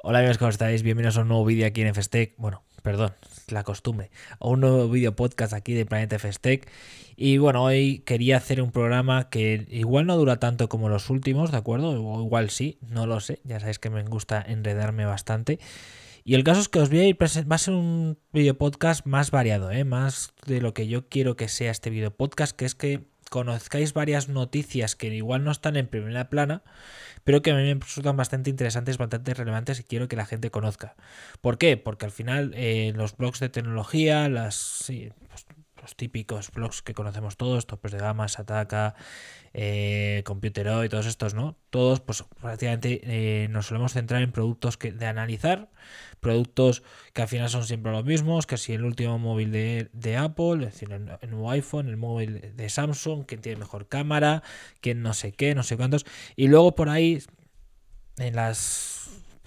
Hola amigos, ¿cómo estáis? Bienvenidos a un nuevo vídeo aquí en Festec. Bueno, perdón, la costumbre. A un nuevo vídeo podcast aquí de Planeta Festec. Y bueno, hoy quería hacer un programa que igual no dura tanto como los últimos, ¿de acuerdo? O igual sí, no lo sé. Ya sabéis que me gusta enredarme bastante. Y el caso es que os voy a ir va a ser un vídeo podcast más variado, ¿eh? más de lo que yo quiero que sea este vídeo podcast, que es que conozcáis varias noticias que igual no están en primera plana, pero que a mí me resultan bastante interesantes, bastante relevantes y quiero que la gente conozca. ¿Por qué? Porque al final eh, los blogs de tecnología, las, pues, los típicos blogs que conocemos todos, topes de gamas, ataca, eh, computero y todos estos, ¿no? Todos, pues prácticamente eh, nos solemos centrar en productos que, de analizar, productos que al final son siempre los mismos, que si el último móvil de, Apple, es decir, el, nuevo iPhone, el móvil de Samsung, quién tiene mejor cámara, quién no sé qué, no sé cuántos. Y luego por ahí, en las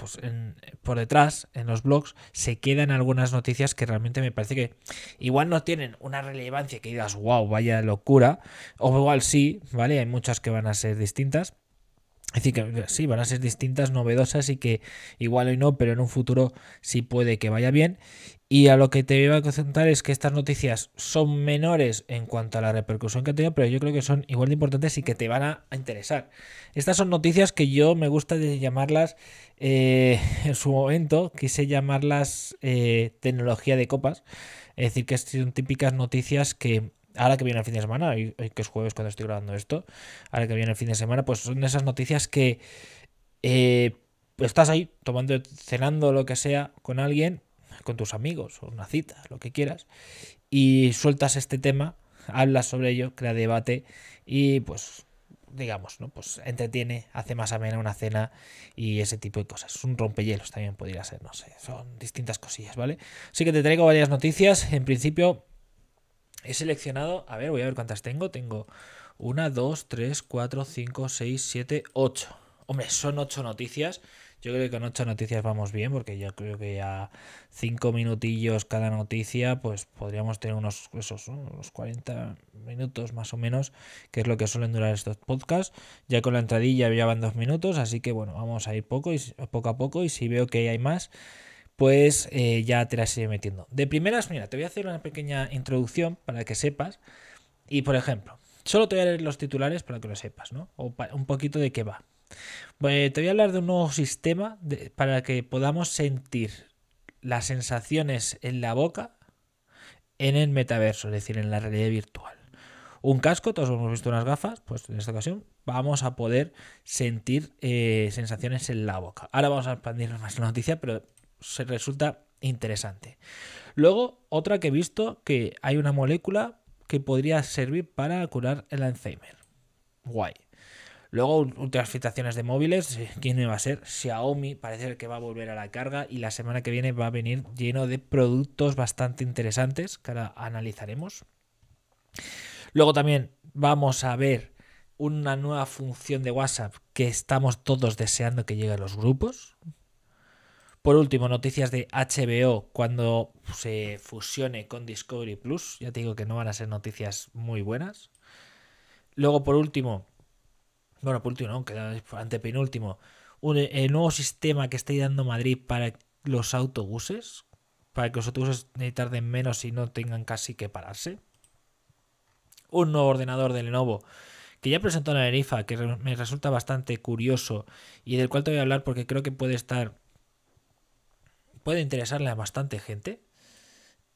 pues, por detrás, en los blogs, se quedan algunas noticias que realmente me parece que igual no tienen una relevancia que digas, wow, vaya locura, o igual sí, ¿vale? Hay muchas que van a ser distintas. Es decir, que eh, sí, van a ser distintas, novedosas y que igual hoy no, pero en un futuro sí puede que vaya bien. Y a lo que te iba a concentrar es que estas noticias son menores en cuanto a la repercusión que han tenido, pero yo creo que son igual de importantes y que te van a interesar. Estas son noticias que yo me gusta llamarlas eh, en su momento quise llamarlas eh, tecnología de copas. Es decir, que son típicas noticias que ahora que viene el fin de semana, hoy, que es jueves cuando estoy grabando esto, ahora que viene el fin de semana, pues son esas noticias que eh, pues estás ahí tomando, cenando lo que sea con alguien, con tus amigos, o una cita, lo que quieras, y sueltas este tema, hablas sobre ello, crea debate y pues digamos, ¿no? Pues entretiene, hace más amena una cena y ese tipo de cosas. Un rompehielos también podría ser, no sé. Son distintas cosillas, ¿vale? Así que te traigo varias noticias. En principio, he seleccionado. A ver, voy a ver cuántas tengo. Tengo una, dos, tres, cuatro, cinco, seis, siete, ocho. Hombre, son ocho noticias yo creo que con ocho noticias vamos bien, porque ya creo que ya cinco minutillos cada noticia, pues podríamos tener unos, esos, unos 40 minutos más o menos, que es lo que suelen durar estos podcasts. Ya con la entradilla ya van dos minutos, así que bueno, vamos a ir poco, y, poco a poco y si veo que hay más, pues eh, ya te las iré metiendo. De primeras, mira, te voy a hacer una pequeña introducción para que sepas. Y por ejemplo, solo te voy a leer los titulares para que lo sepas, ¿no? O un poquito de qué va. Pues te voy a hablar de un nuevo sistema para que podamos sentir las sensaciones en la boca en el metaverso, es decir, en la realidad virtual. Un casco, todos hemos visto unas gafas, pues en esta ocasión vamos a poder sentir eh, sensaciones en la boca. Ahora vamos a expandir más la noticia, pero se resulta interesante. Luego, otra que he visto que hay una molécula que podría servir para curar el Alzheimer. Guay. Luego, otras filtraciones de móviles. Eh, ¿Quién va a ser? Xiaomi parece que va a volver a la carga y la semana que viene va a venir lleno de productos bastante interesantes que ahora analizaremos. Luego también vamos a ver una nueva función de WhatsApp que estamos todos deseando que llegue a los grupos. Por último, noticias de HBO cuando se fusione con Discovery Plus. Ya te digo que no van a ser noticias muy buenas. Luego, por último, bueno, por pues último, no, queda antepenúltimo, el eh, nuevo sistema que está dando Madrid para los autobuses, para que los autobuses tarden menos y no tengan casi que pararse. Un nuevo ordenador de Lenovo que ya presentó en Arifa, que me resulta bastante curioso y del cual te voy a hablar porque creo que puede estar. puede interesarle a bastante gente.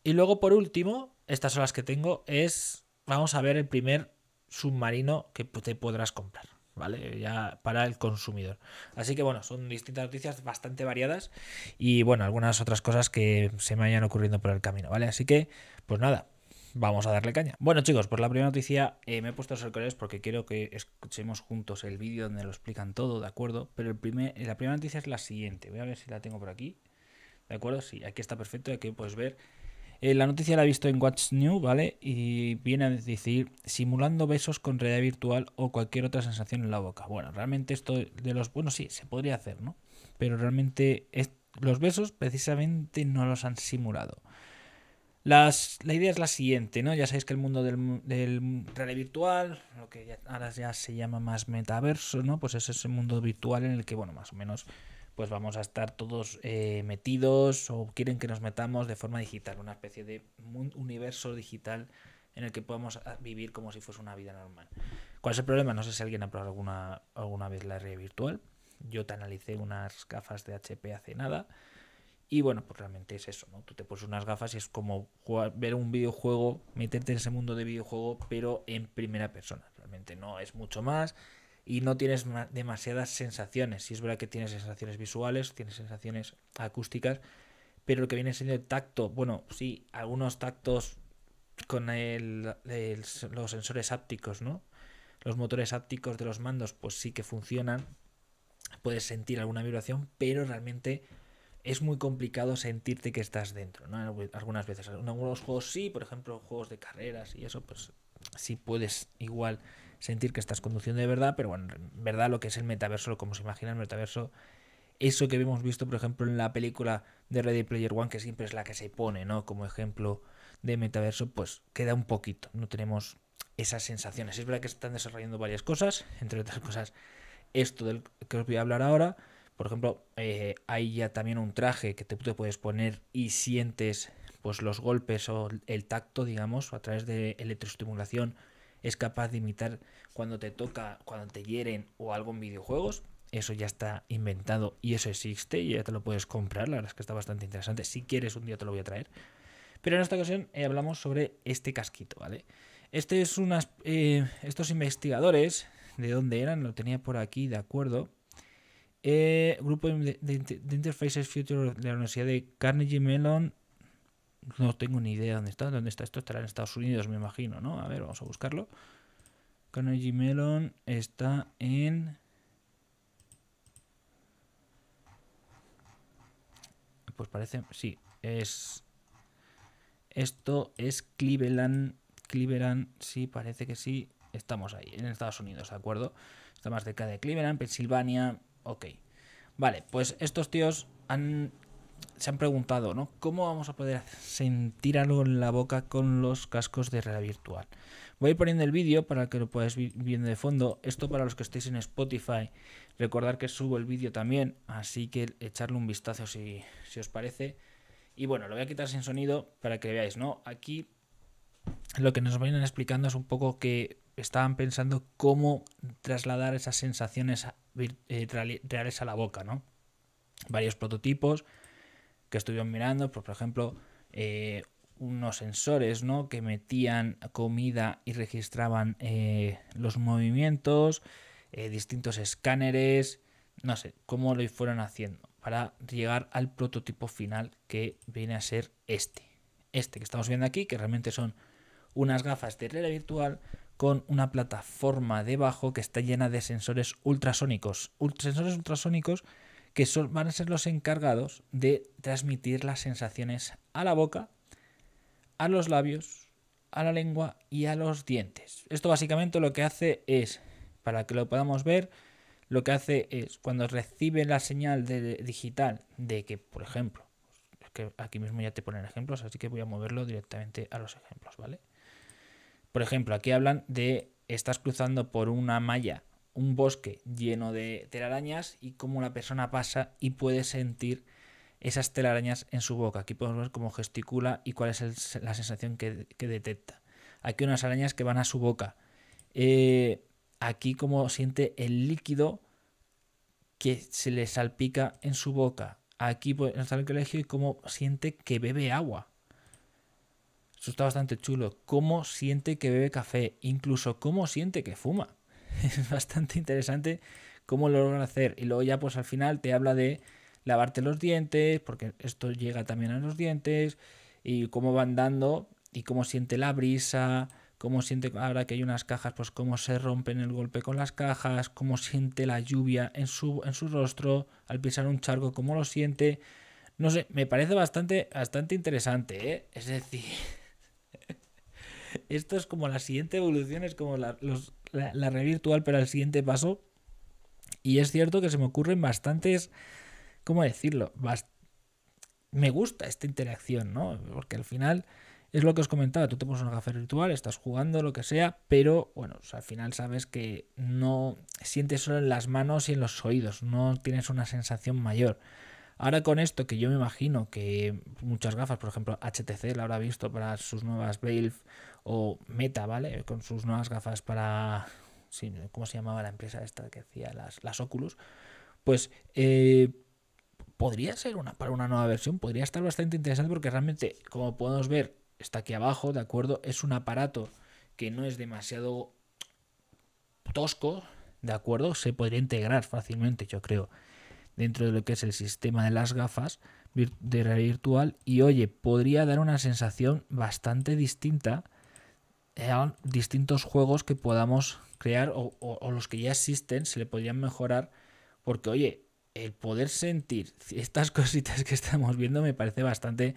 Y luego, por último, estas son las que tengo, es. Vamos a ver el primer submarino que te podrás comprar. ¿vale? Ya para el consumidor. Así que bueno, son distintas noticias bastante variadas y bueno, algunas otras cosas que se me vayan ocurriendo por el camino, ¿vale? Así que, pues nada, vamos a darle caña. Bueno, chicos, por pues la primera noticia eh, me he puesto los alcoholes porque quiero que escuchemos juntos el vídeo donde lo explican todo, ¿de acuerdo? Pero el primer, la primera noticia es la siguiente. Voy a ver si la tengo por aquí. ¿De acuerdo? Sí, aquí está perfecto. Aquí puedes ver eh, la noticia la he visto en What's New, ¿vale? Y viene a decir simulando besos con realidad virtual o cualquier otra sensación en la boca. Bueno, realmente esto de los... Bueno, sí, se podría hacer, ¿no? Pero realmente los besos precisamente no los han simulado. Las, la idea es la siguiente, ¿no? Ya sabéis que el mundo del, realidad virtual, lo que ahora ya se llama más metaverso, ¿no? Pues ese es ese mundo virtual en el que, bueno, más o menos pues vamos a estar todos eh, metidos o quieren que nos metamos de forma digital, una especie de universo digital en el que podamos ah, vivir como si fuese una vida normal. ¿Cuál es el problema? No sé si alguien ha probado alguna, alguna vez la realidad virtual. Yo te analicé unas gafas de HP hace nada. Y bueno, pues realmente es eso, ¿no? Tú te pones unas gafas y es como ver un videojuego, meterte en ese mundo de videojuego, pero en primera persona. Realmente no es mucho más y no tienes demasiadas sensaciones. Si sí es verdad que tienes sensaciones visuales, tienes sensaciones acústicas, pero lo que viene siendo el tacto, bueno, sí, algunos tactos con los sensores ápticos, ¿no? Los motores ápticos de los mandos, pues sí que funcionan, puedes sentir alguna vibración, pero realmente es muy complicado sentirte que estás dentro, ¿no? Algunas veces, en algunos juegos sí, por ejemplo, juegos de carreras y eso, pues sí puedes igual sentir que estás conduciendo de verdad, pero bueno, en verdad lo que es el metaverso, como se imagina el metaverso, eso que hemos visto, por ejemplo, en la película de Ready Player One, que siempre es la que se pone, ¿no? Como ejemplo de metaverso, pues queda un poquito, no tenemos esas sensaciones. Es verdad que se están desarrollando varias cosas, entre otras cosas, esto del que os voy a hablar ahora. Por ejemplo, eh, hay ya también un traje que te, te, puedes poner y sientes pues los golpes o el tacto, digamos, a través de electroestimulación es capaz de imitar cuando te toca, cuando te hieren o algo en videojuegos, eso ya está inventado y eso existe y ya te lo puedes comprar. La verdad es que está bastante interesante. Si quieres, un día te lo voy a traer. Pero en esta ocasión eh, hablamos sobre este casquito, ¿vale? Este es unas, eh, estos investigadores, ¿de dónde eran? Lo tenía por aquí, de acuerdo. Eh, grupo de, Interfaces Future de la Universidad de Carnegie Mellon no tengo ni idea dónde está. ¿Dónde está esto? Estará en Estados Unidos, me imagino, ¿no? A ver, vamos a buscarlo. Carnegie Mellon está en... Pues parece... Sí, es... Esto es Cleveland. Cleveland, sí, parece que sí. Estamos ahí, en Estados Unidos, ¿de acuerdo? Está más cerca de Cleveland, Pensilvania. Ok. Vale, pues estos tíos han se han preguntado, ¿no? ¿Cómo vamos a poder sentir algo en la boca con los cascos de realidad virtual? Voy a ir poniendo el vídeo para que lo podáis viendo de fondo. Esto para los que estéis en Spotify. recordar que subo el vídeo también, así que echarle un vistazo si, os parece. Y bueno, lo voy a quitar sin sonido para que veáis, ¿no? Aquí lo que nos vayan explicando es un poco que estaban pensando cómo trasladar esas sensaciones eh, reales a la boca, ¿no? Varios prototipos que estuvieron mirando, pues, por ejemplo, eh, unos sensores ¿no? que metían comida y registraban eh, los movimientos, eh, distintos escáneres, no sé, cómo lo fueron haciendo para llegar al prototipo final que viene a ser este. Este que estamos viendo aquí, que realmente son unas gafas de realidad virtual con una plataforma debajo que está llena de sensores ultrasónicos. sensores ultrasónicos que son, van a ser los encargados de transmitir las sensaciones a la boca, a los labios, a la lengua y a los dientes. Esto básicamente lo que hace es, para que lo podamos ver, lo que hace es cuando recibe la señal de, digital de que, por ejemplo, que aquí mismo ya te ponen ejemplos, así que voy a moverlo directamente a los ejemplos, ¿vale? Por ejemplo, aquí hablan de estás cruzando por una malla un bosque lleno de telarañas y cómo la persona pasa y puede sentir esas telarañas en su boca. Aquí podemos ver cómo gesticula y cuál es la sensación que, detecta. Aquí unas arañas que van a su boca. Eh, aquí cómo siente el líquido que se le salpica en su boca. Aquí pues, está el colegio y cómo siente que bebe agua. Eso está bastante chulo. Cómo siente que bebe café. Incluso cómo siente que fuma. Es bastante interesante cómo lo logran hacer. Y luego ya pues al final te habla de lavarte los dientes, porque esto llega también a los dientes, y cómo van dando, y cómo siente la brisa, cómo siente ahora que hay unas cajas, pues cómo se rompen el golpe con las cajas, cómo siente la lluvia en su, en su rostro, al pisar un charco, cómo lo siente. No sé, me parece bastante, bastante interesante, ¿eh? Es decir, esto es como la siguiente evolución, es como los, la, red virtual para el siguiente paso. Y es cierto que se me ocurren bastantes, ¿cómo decirlo? me gusta esta interacción, ¿no? Porque al final es lo que os comentaba, tú te pones una gafa virtual, estás jugando, lo que sea, pero bueno, al final sabes que no sientes solo en las manos y en los oídos, no tienes una sensación mayor. Ahora con esto, que yo me imagino que muchas gafas, por ejemplo, HTC la habrá visto para sus nuevas Valve o Meta, ¿vale? Con sus nuevas gafas para... ¿Cómo se llamaba la empresa esta que hacía las, Oculus? Pues eh, podría ser una, para una nueva versión, podría estar bastante interesante porque realmente, como podemos ver, está aquí abajo, ¿de acuerdo? Es un aparato que no es demasiado tosco, ¿de acuerdo? Se podría integrar fácilmente, yo creo, dentro de lo que es el sistema de las gafas de realidad virtual y, oye, podría dar una sensación bastante distinta distintos juegos que podamos crear o, los que ya existen se le podrían mejorar porque oye el poder sentir estas cositas que estamos viendo me parece bastante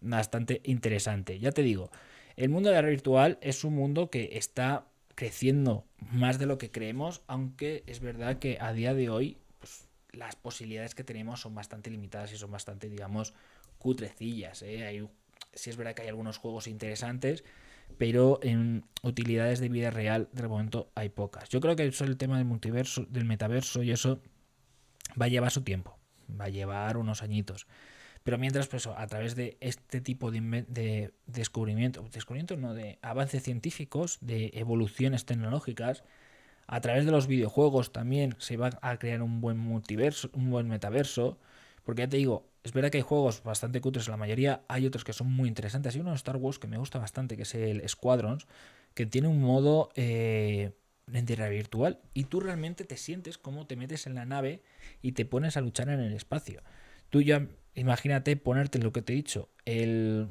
bastante interesante ya te digo el mundo de la virtual es un mundo que está creciendo más de lo que creemos aunque es verdad que a día de hoy pues, las posibilidades que tenemos son bastante limitadas y son bastante digamos cutrecillas si ¿eh? si es verdad que hay algunos juegos interesantes pero en utilidades de vida real de momento hay pocas. Yo creo que eso el tema del multiverso, del metaverso y eso va a llevar su tiempo, va a llevar unos añitos. Pero mientras, pues a través de este tipo de, descubrimientos, descubrimiento, no, de avances científicos, de evoluciones tecnológicas, a través de los videojuegos también se va a crear un buen multiverso, un buen metaverso, porque ya te digo, es verdad que hay juegos bastante cutres, la mayoría hay otros que son muy interesantes. Hay uno de Star Wars que me gusta bastante, que es el Squadrons, que tiene un modo eh, en tierra virtual y tú realmente te sientes como te metes en la nave y te pones a luchar en el espacio. Tú ya imagínate ponerte lo que te he dicho, el,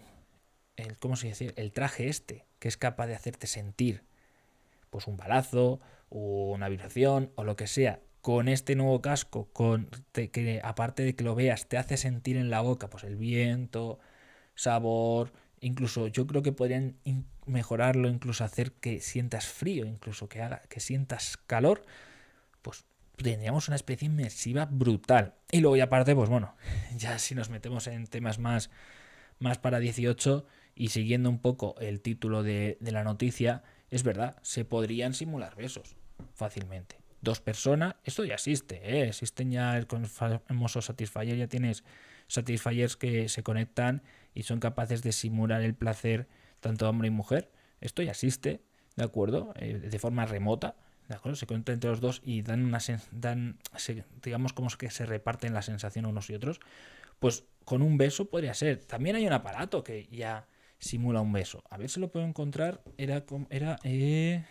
¿cómo se dice? El traje este, que es capaz de hacerte sentir pues un balazo, una vibración o lo que sea, con este nuevo casco, con que aparte de que lo veas, te hace sentir en la boca pues el viento, sabor, incluso yo creo que podrían mejorarlo, incluso hacer que sientas frío, incluso que haga que sientas calor, pues tendríamos una especie inmersiva brutal. Y luego y aparte, pues bueno, ya si nos metemos en temas más más para 18 y siguiendo un poco el título de la noticia, es verdad, se podrían simular besos fácilmente dos personas, esto ya existe, ¿eh? existen ya el famoso Satisfyer, ya tienes Satisfyers que se conectan y son capaces de simular el placer tanto hombre y mujer, esto ya existe, ¿de acuerdo? Eh, de forma remota, ¿de acuerdo? Se conectan entre los dos y dan una dan, digamos como que se reparten la sensación unos y otros, pues con un beso podría ser. También hay un aparato que ya simula un beso. A ver si lo puedo encontrar. Era, era eh,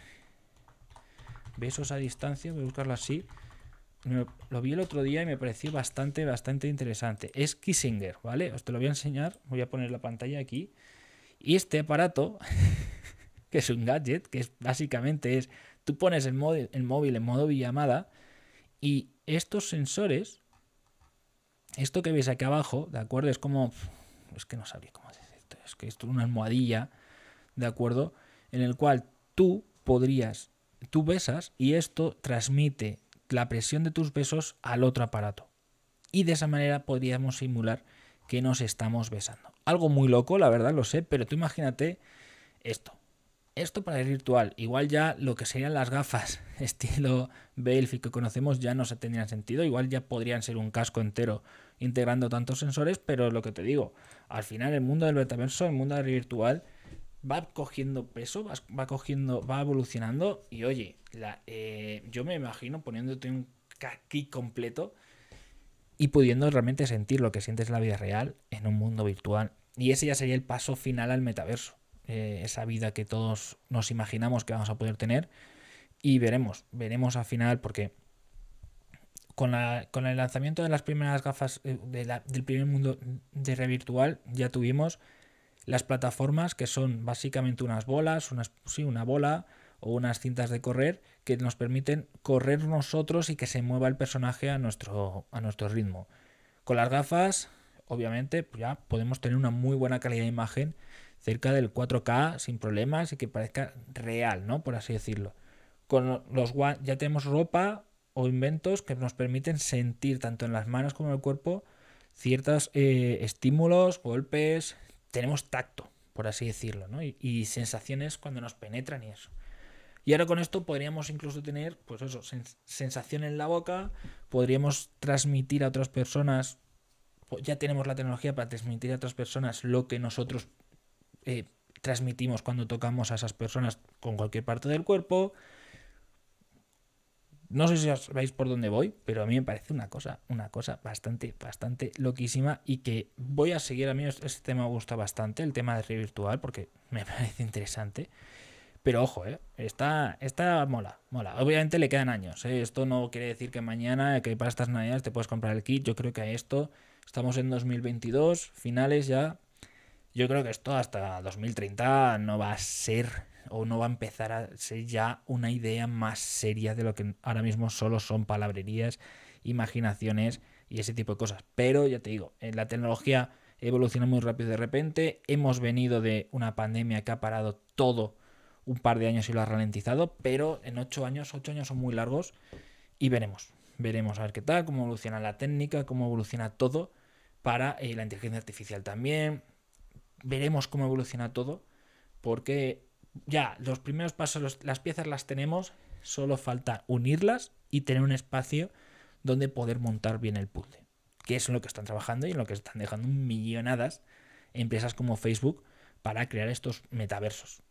besos a distancia, voy a buscarlo así. lo vi el otro día y me pareció bastante, bastante interesante. Es Kissinger, ¿vale? Os te lo voy a enseñar, voy a poner la pantalla aquí. Y este aparato, que es un gadget, que básicamente es, tú pones el, móvil, el móvil en modo llamada y estos sensores, esto que veis aquí abajo, ¿de acuerdo? Es como, es que no sabía cómo decir esto, es que esto es una almohadilla, ¿de acuerdo? En el cual tú podrías tú besas y esto transmite la presión de tus besos al otro aparato. Y de esa manera podríamos simular que nos estamos besando. Algo muy loco, la verdad lo sé, pero tú imagínate esto. Esto para el virtual. Igual ya lo que serían las gafas estilo Belfi que conocemos ya no se tendrían sentido. Igual ya podrían ser un casco entero integrando tantos sensores, pero lo que te digo, al final el mundo del metaverso, el mundo del virtual, va cogiendo peso, va, cogiendo, va evolucionando. Y oye, eh, yo me imagino poniéndote un kit completo y pudiendo realmente sentir lo que sientes en la vida real en un mundo virtual. Y ese ya sería el paso final al metaverso. Eh, esa vida que todos nos imaginamos que vamos a poder tener. Y veremos, veremos al final, porque con, la, con el lanzamiento de las primeras gafas eh, del primer mundo de re virtual ya tuvimos las plataformas que son básicamente unas bolas, unas, sí, una bola o unas cintas de correr que nos permiten correr nosotros y que se mueva el personaje a nuestro, a nuestro ritmo. Con las gafas, obviamente, pues ya podemos tener una muy buena calidad de imagen cerca del 4K sin problemas y que parezca real, ¿no? Por así decirlo. Con los ya tenemos ropa o inventos que nos permiten sentir tanto en las manos como en el cuerpo ciertos eh, estímulos, golpes, tenemos tacto, por así decirlo, y, sensaciones cuando nos penetran y eso. Y ahora con esto podríamos incluso tener, pues eso, sensación en la boca, podríamos transmitir a otras personas, ya tenemos la tecnología para transmitir a otras personas lo que nosotros eh, transmitimos cuando tocamos a esas personas con cualquier parte del cuerpo, no sé si os por dónde voy, pero a mí me parece una cosa, una cosa bastante, bastante loquísima y que voy a seguir. A mí este tema me gusta bastante, el tema de rey virtual, porque me parece interesante. Pero ojo, eh, está, está mola, mola. Obviamente le quedan años. Eh. Esto no quiere decir que mañana, que para estas navidades te puedas comprar el kit. Yo creo que a esto estamos en 2022, finales ya. Yo creo que esto hasta 2030 no va a ser o no va a empezar a ser ya una idea más seria de lo que ahora mismo solo son palabrerías, imaginaciones y ese tipo de cosas. Pero ya te digo, eh, la tecnología evoluciona muy rápido de repente, hemos venido de una pandemia que ha parado todo un par de años y lo ha ralentizado, pero en ocho años, ocho años son muy largos y veremos, veremos a ver qué tal, cómo evoluciona la técnica, cómo evoluciona todo para eh, la inteligencia artificial también, veremos cómo evoluciona todo, porque ya los primeros pasos, las piezas las tenemos, solo falta unirlas y tener un espacio donde poder montar bien el puzzle, que es en lo que están trabajando y en lo que están dejando millonadas empresas como Facebook para crear estos metaversos.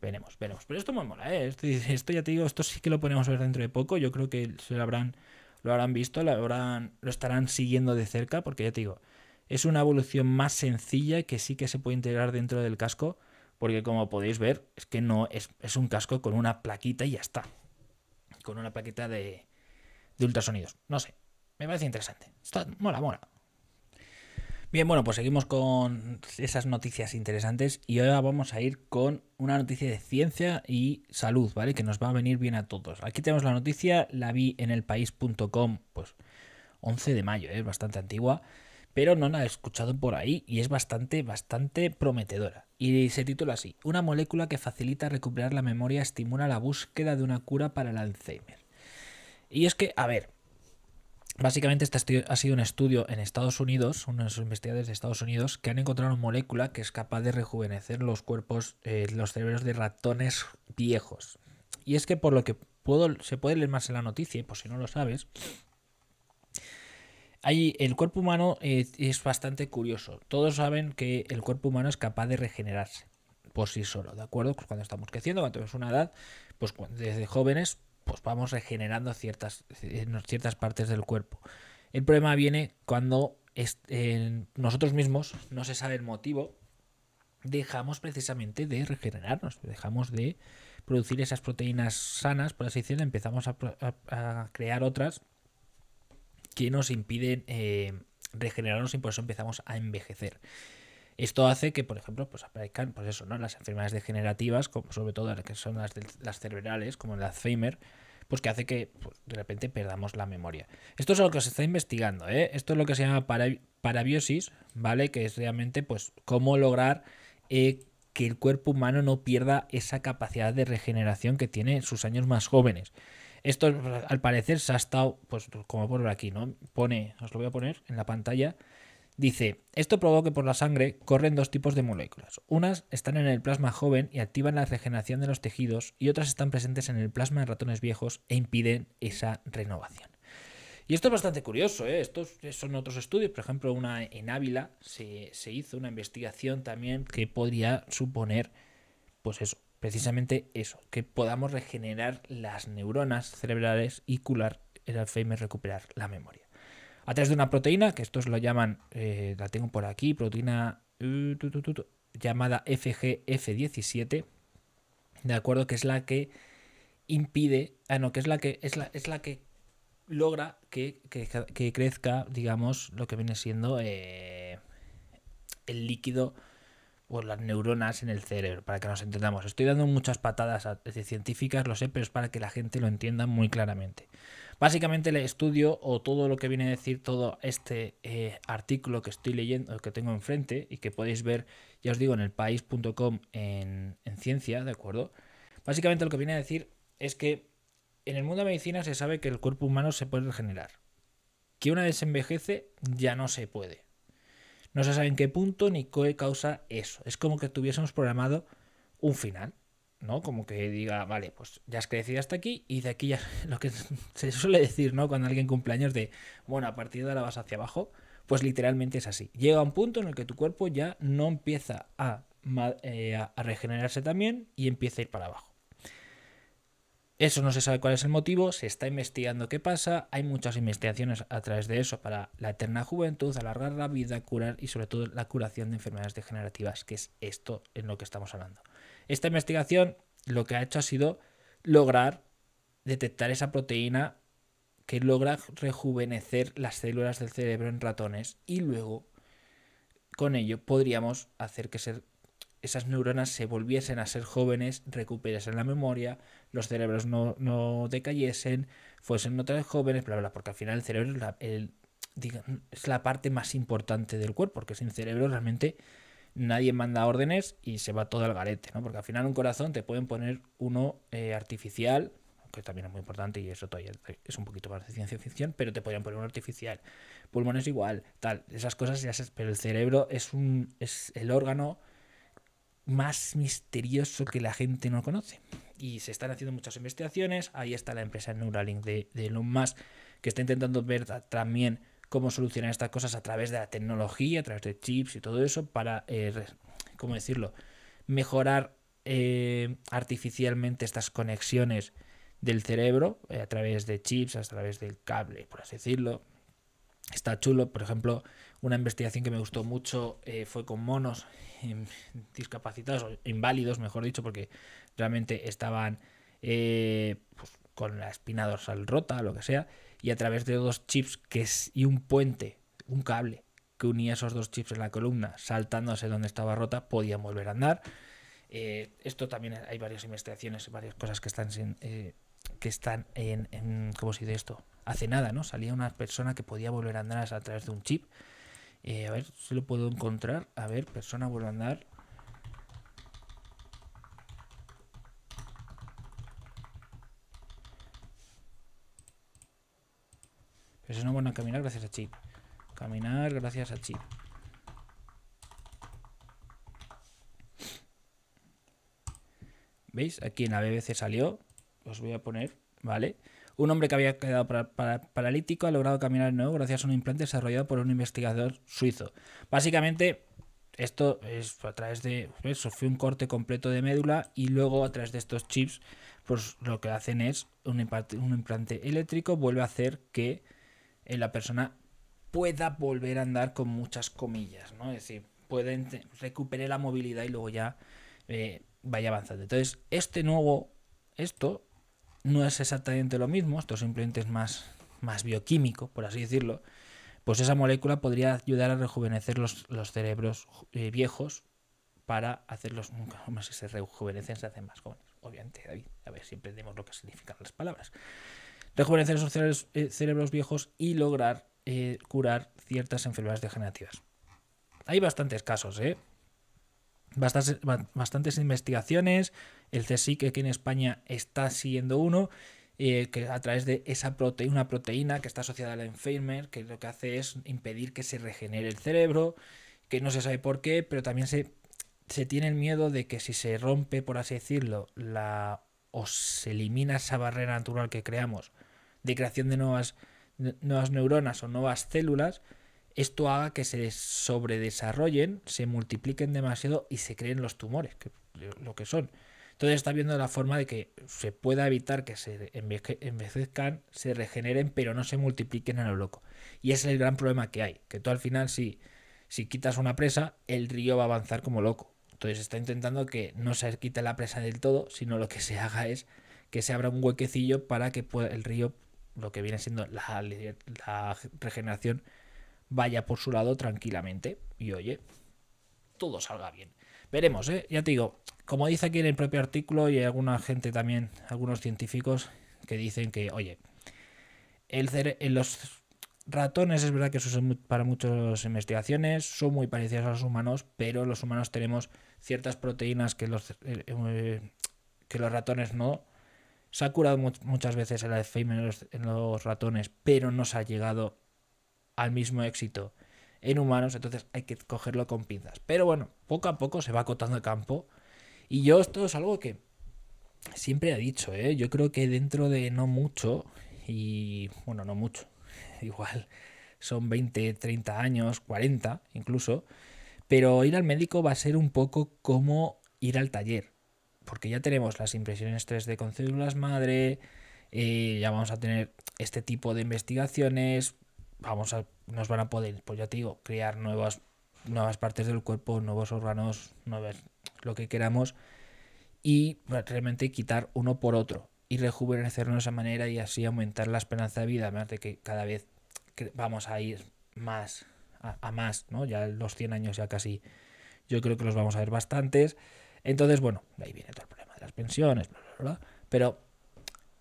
Veremos, veremos. Pero esto muy mola, ¿eh? Esto, ya te digo, esto sí que lo podemos ver dentro de poco. Yo creo que lo habrán, lo habrán visto, lo, lo estarán siguiendo de cerca, porque ya te digo, es una evolución más sencilla que sí que se puede integrar dentro del casco porque como podéis ver, es que no es, un casco con una plaquita y ya está. Con una plaquita de, ultrasonidos. No sé, me parece interesante. Está, mola, mola. Bien, bueno, pues seguimos con esas noticias interesantes y ahora vamos a ir con una noticia de ciencia y salud, ¿vale? Que nos va a venir bien a todos. Aquí tenemos la noticia, la vi en elpaís.com, pues 11 de mayo, ¿eh? es bastante antigua pero no la he escuchado por ahí y es bastante, bastante prometedora. Y se titula así, una molécula que facilita recuperar la memoria estimula la búsqueda de una cura para el Alzheimer. Y es que, a ver, básicamente este ha sido un estudio en Estados Unidos, unos investigadores de Estados Unidos, que han encontrado una molécula que es capaz de rejuvenecer los cuerpos, eh, los cerebros de ratones viejos. Y es que por lo que puedo, se puede leer más en la noticia, por si no lo sabes, Ahí el cuerpo humano es, bastante curioso. Todos saben que el cuerpo humano es capaz de regenerarse por sí solo, ¿de acuerdo? Pues cuando estamos creciendo, cuando tenemos una edad, pues desde jóvenes, pues vamos regenerando ciertas, eh, ciertas partes del cuerpo. El problema viene cuando nosotros mismos, no se sabe el motivo, dejamos precisamente de regenerarnos, dejamos de producir esas proteínas sanas, por así decirlo, empezamos a crear otras que nos impiden eh, regenerarnos y por eso empezamos a envejecer. Esto hace que, por ejemplo, pues aparezcan pues eso, ¿no? las enfermedades degenerativas, sobre todo las que son las, cerebrales, como el Alzheimer, pues que hace que pues, de repente perdamos la memoria. Esto es lo que se está investigando, ¿eh? Esto es lo que se llama parabiosis, ¿vale? Que es realmente pues cómo lograr eh, que el cuerpo humano no pierda esa capacidad de regeneración que tiene en sus años más jóvenes. Esto al parecer se ha estado, pues como por aquí, ¿no? Pone, os lo voy a poner en la pantalla. Dice, esto provoca que por la sangre corren dos tipos de moléculas. Unas están en el plasma joven y activan la regeneración de los tejidos y otras están presentes en el plasma de ratones viejos e impiden esa renovación. Y esto es bastante curioso, ¿eh? estos son otros estudios, por ejemplo, una en Ávila se, se hizo una investigación también que podría suponer, pues eso, precisamente eso, que podamos regenerar las neuronas cerebrales y curar el Alzheimer, recuperar la memoria. A través de una proteína, que estos lo llaman, eh, la tengo por aquí, proteína uh, llamada FGF17, de acuerdo, que es la que impide, ah no, que es la que es la, es la que logra que, crezca, digamos, lo que viene siendo eh, el líquido o las neuronas en el cerebro, para que nos entendamos. Estoy dando muchas patadas científicas, lo sé, pero es para que la gente lo entienda muy claramente. Básicamente el estudio o todo lo que viene a decir todo este eh, artículo que estoy leyendo, que tengo enfrente y que podéis ver, ya os digo, en el en, ciencia, ¿de acuerdo? Básicamente lo que viene a decir es que en el mundo de medicina se sabe que el cuerpo humano se puede regenerar, que una vez envejece ya no se puede. No se sabe en qué punto ni qué causa eso. Es como que tuviésemos programado un final, ¿no? Como que diga, vale, pues ya has crecido hasta aquí y de aquí ya lo que se suele decir, ¿no? Cuando alguien cumple años de, bueno, a partir de ahora vas hacia abajo, pues literalmente es así. Llega un punto en el que tu cuerpo ya no empieza a, eh, a regenerarse también y empieza a ir para abajo. Eso no se sabe cuál es el motivo, se está investigando qué pasa, hay muchas investigaciones a través de eso para la eterna juventud, alargar la vida, curar y sobre todo la curación de enfermedades degenerativas, que es esto en lo que estamos hablando. Esta investigación lo que ha hecho ha sido lograr detectar esa proteína que logra rejuvenecer las células del cerebro en ratones y luego con ello podríamos hacer que esas neuronas se volviesen a ser jóvenes, recuperasen la memoria, los cerebros no, decayesen, fuesen otra jóvenes, bla, bla, porque al final el cerebro es la, parte más importante del cuerpo, porque sin cerebro realmente nadie manda órdenes y se va todo al garete, ¿no? Porque al final un corazón te pueden poner uno eh, artificial, que también es muy importante y eso todavía es un poquito más de ciencia ficción, pero te podrían poner uno artificial. Pulmones igual, tal, esas cosas ya sabes, pero el cerebro es un es el órgano más misterioso que la gente no conoce y se están haciendo muchas investigaciones. Ahí está la empresa Neuralink de, de Elon Musk, que está intentando ver también cómo solucionar estas cosas a través de la tecnología, a través de chips y todo eso, para, eh, ¿cómo decirlo?, mejorar eh, artificialmente estas conexiones del cerebro eh, a través de chips, a través del cable, por así decirlo. Está chulo, por ejemplo, una investigación que me gustó mucho fue con monos em, discapacitados o inválidos, mejor dicho, porque realmente estaban eh, pues, con la espina dorsal rota, lo que sea, y a través de dos chips que y un puente, un cable que unía esos dos chips en la columna, saltándose donde estaba rota, podían volver a andar. Eh, esto también hay varias investigaciones, varias cosas que están, eh, que están en, ¿cómo se dice esto? Hace nada, ¿no? Salía una persona que podía volver a andar a través de un chip. a ver si lo puedo encontrar. A ver, persona vuelve a andar. es una caminar gracias a chip. Caminar gracias a chip. ¿Veis? Aquí en la BBC salió. Os voy a poner, ¿vale? Un hombre que había quedado paralítico ha logrado caminar de nuevo gracias a un implante desarrollado por un investigador suizo. Básicamente, esto es a través de eso fue un corte completo de médula y luego a través de estos chips pues lo que hacen es un implante eléctrico vuelve a hacer que eh, la persona pueda volver a andar con muchas comillas, ¿no? Es decir, puede recuperar la movilidad y luego ya eh, vaya avanzando. Entonces, este nuevo, esto no es exactamente lo mismo, esto simplemente es más, más bioquímico, por así decirlo, pues esa molécula podría ayudar a rejuvenecer los, los cerebros eh, viejos para hacerlos nunca más si se rejuvenecen, se hacen más jóvenes. Obviamente, David, a ver si entendemos lo que significan las palabras rejuvenecer esos eh, cerebros, viejos y lograr eh, curar ciertas enfermedades degenerativas. Hay bastantes casos, ¿eh? Bastantes, investigaciones. El CSIC aquí en España está siguiendo uno. Eh, que a través de esa proteína, una proteína que está asociada al Enfermer, que lo que hace es impedir que se regenere el cerebro, que no se sabe por qué, pero también se, tiene el miedo de que si se rompe, por así decirlo, o se elimina esa barrera natural que creamos de creación de nuevas, nuevas neuronas o nuevas células, esto haga que se sobredesarrollen, se multipliquen demasiado y se creen los tumores, que, lo que son. Entonces está viendo la forma de que se pueda evitar que se envejezcan, se regeneren, pero no se multipliquen a lo loco. Y ese es el gran problema que hay, que tú al final si, si quitas una presa, el río va a avanzar como loco. Entonces está intentando que no se quite la presa del todo, sino lo que se haga es que se abra un huequecillo para que el río lo que viene siendo la, regeneración vaya por su lado tranquilamente y oye, todo salga bien. Veremos, ¿eh? ya te digo, como dice aquí en el propio artículo y hay alguna gente también, algunos científicos que dicen que, oye, el en los ratones es verdad que eso es para muchas investigaciones son muy parecidos a los humanos, pero los humanos tenemos ciertas proteínas que los, eh, eh, que los ratones no, se ha curado muchas veces el Alzheimer en los, ratones, pero no se ha llegado al mismo éxito en humanos, entonces hay que cogerlo con pinzas. Pero bueno, poco a poco se va acotando el campo. Y yo esto es algo que siempre he dicho, ¿eh? yo creo que dentro de no mucho, y bueno, no mucho, igual son 20, 30 años, 40 incluso, pero ir al médico va a ser un poco como ir al taller porque ya tenemos las impresiones 3D con células madre, eh, ya vamos a tener este tipo de investigaciones, vamos a, nos van a poder, pues ya te digo, crear nuevas, nuevas partes del cuerpo, nuevos órganos, nuevas, lo que queramos, y realmente quitar uno por otro y rejuvenecernos de esa manera y así aumentar la esperanza de vida, además de que cada vez vamos a ir más a, más, ¿no? Ya los 100 años ya casi, yo creo que los vamos a ver bastantes. Entonces, bueno, ahí viene todo el problema de las pensiones, Pero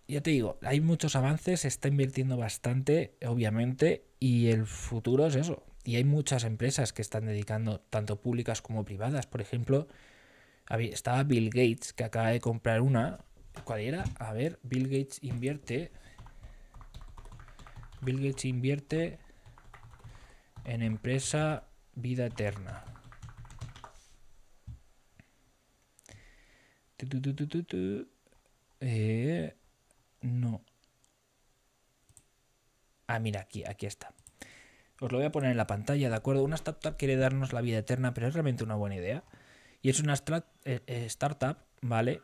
ya te digo, hay muchos avances, se está invirtiendo bastante, obviamente, y el futuro es eso. Y hay muchas empresas que están dedicando, tanto públicas como privadas. Por ejemplo, estaba Bill Gates, que acaba de comprar una. ¿Cuál era? A ver, Bill Gates invierte. Bill Gates invierte en empresa vida eterna. Eh, no. Ah, mira, aquí, aquí está. Os lo voy a poner en la pantalla, ¿de acuerdo? Una startup quiere darnos la vida eterna, pero es realmente una buena idea. Y es una eh, eh, startup, ¿vale?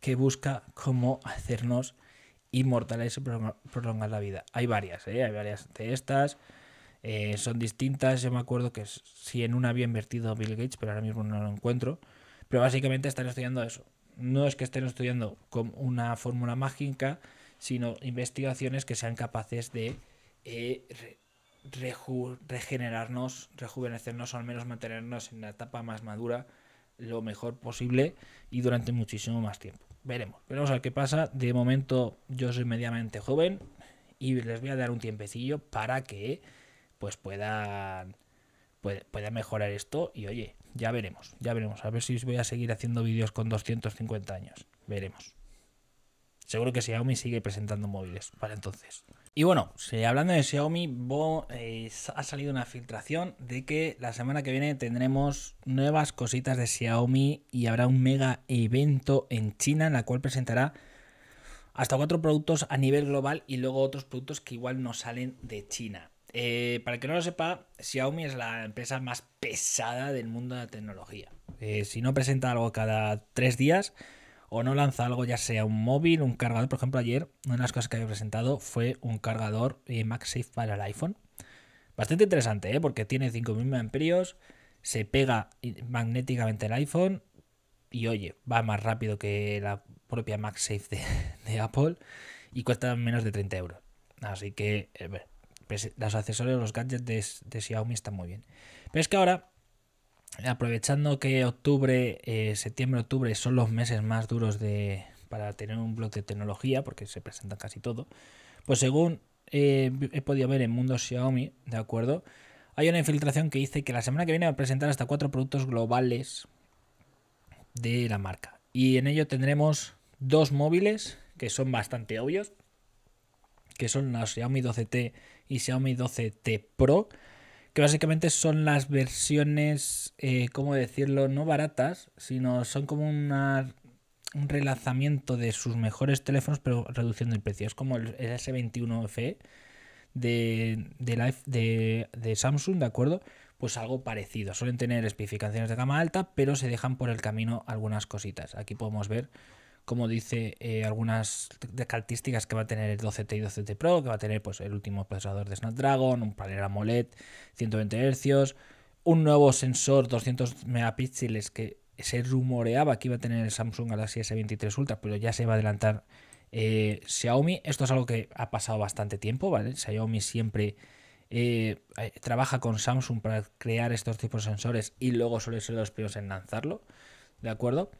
Que busca cómo hacernos inmortales y prolongar la vida. Hay varias, ¿eh? Hay varias de estas. son distintas. Yo me acuerdo que si en una había invertido Bill Gates, pero ahora mismo no lo encuentro. Pero básicamente están estudiando eso. No es que estén estudiando con una fórmula mágica, sino investigaciones que sean capaces de eh, regenerarnos, rejuvenecernos o al menos mantenernos en la etapa más madura lo mejor posible y durante muchísimo más tiempo. Veremos, veremos a qué pasa. De momento yo soy mediamente joven y les voy a dar un tiempecillo para que pues puedan, puedan mejorar esto y oye, ya veremos, ya veremos. A ver si voy a seguir haciendo vídeos con 250 años. Veremos. Seguro que Xiaomi sigue presentando móviles para entonces. Y bueno, si hablando de Xiaomi, eh, ha salido una filtración de que la semana que viene tendremos nuevas cositas de Xiaomi y habrá un mega evento en China en la cual presentará hasta cuatro productos a nivel global y luego otros productos que igual no salen de China. Eh, para el que no lo sepa, Xiaomi es la empresa más pesada del mundo de la tecnología. Eh, si no presenta algo cada tres días o no lanza algo, ya sea un móvil, un cargador, por ejemplo, ayer una de las cosas que había presentado fue un cargador eh, MagSafe para el iPhone. Bastante interesante, porque tiene 5.000 mAh se pega magnéticamente el iPhone y oye, va más rápido que la propia MagSafe de, Apple y cuesta menos de 30 euros. Así que, bueno, pues, los accesorios, los gadgets de, Xiaomi están muy bien. Pero es que ahora, aprovechando que octubre, eh, septiembre, octubre son los meses más duros para tener un blog de tecnología, porque se presenta casi todo, pues según eh, he podido ver en Mundo Xiaomi, ¿de acuerdo? Hay una infiltración que dice que la semana que viene va a presentar hasta cuatro productos globales de la marca. Y en ello tendremos dos móviles que son bastante obvios, que son la Xiaomi 12T y Xiaomi 12T Pro, que básicamente son las versiones, eh, ¿cómo decirlo?, no baratas, sino son como una, un relanzamiento de sus mejores teléfonos, pero reduciendo el precio. Es como el, S21 FE de, de, de, de Samsung, ¿de acuerdo? pues algo parecido. Suelen tener especificaciones de gama alta, pero se dejan por el camino algunas cositas. Aquí podemos ver como dice eh, algunas características que va a tener el 12T y 12T Pro, que va a tener pues, el último procesador de Snapdragon, un panel AMOLED 120 Hz, un nuevo sensor 200 megapíxeles que se rumoreaba que iba a tener el Samsung Galaxy S23 Ultra, pero ya se va a adelantar eh, Xiaomi. Esto es algo que ha pasado bastante tiempo, ¿vale? Xiaomi siempre eh, trabaja con Samsung para crear estos tipos de sensores y luego suele ser los primeros en lanzarlo, ¿de acuerdo?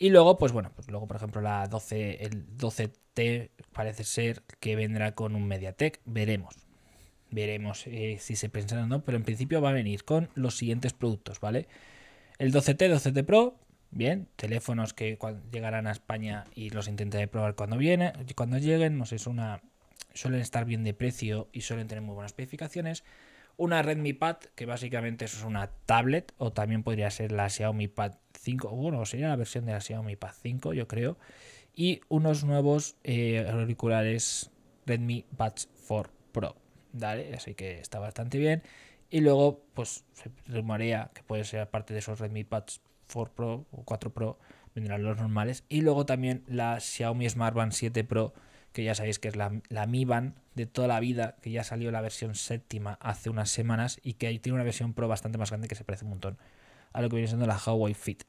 Y luego, pues bueno, pues luego, por ejemplo, la 12, el 12T parece ser que vendrá con un MediaTek. Veremos. Veremos eh, si se pensará o no, pero en principio va a venir con los siguientes productos, ¿vale? El 12T, 12T Pro, bien, teléfonos que llegarán a España y los intentaré probar cuando viene, cuando lleguen, no sé, es una suelen estar bien de precio y suelen tener muy buenas especificaciones. Una Redmi Pad, que básicamente eso es una tablet, o también podría ser la Xiaomi Pad 5, bueno, sería la versión de la Xiaomi Pad 5, yo creo, y unos nuevos eh, auriculares Redmi Buds 4 Pro, Así que está bastante bien. Y luego, pues se rumorea que puede ser parte de esos Redmi Buds 4 Pro o 4 Pro, vendrán los normales. Y luego también la Xiaomi Smart Band 7 Pro, que ya sabéis que es la, la Mi Band de toda la vida, que ya salió la versión séptima hace unas semanas y que tiene una versión Pro bastante más grande que se parece un montón a lo que viene siendo la Huawei Fit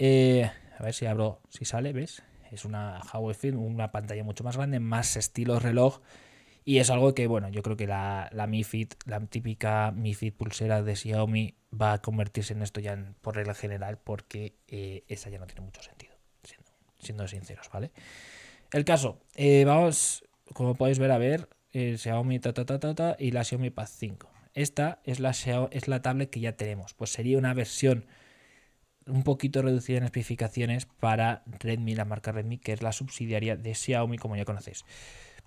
eh, a ver si abro, si sale, ¿ves? Es una Huawei Fit, una pantalla mucho más grande, más estilo reloj. Y es algo que, bueno, yo creo que la, la Mi Fit, la típica Mi Fit pulsera de Xiaomi va a convertirse en esto ya por regla general porque eh, esa ya no tiene mucho sentido, siendo, sinceros, ¿vale? El caso, eh, vamos, como podéis ver, a ver, el Xiaomi ta, ta, ta, ta, y la Xiaomi Pad 5. Esta es la, es la tablet que ya tenemos, pues sería una versión un poquito reducida en especificaciones para Redmi, la marca Redmi, que es la subsidiaria de Xiaomi, como ya conocéis.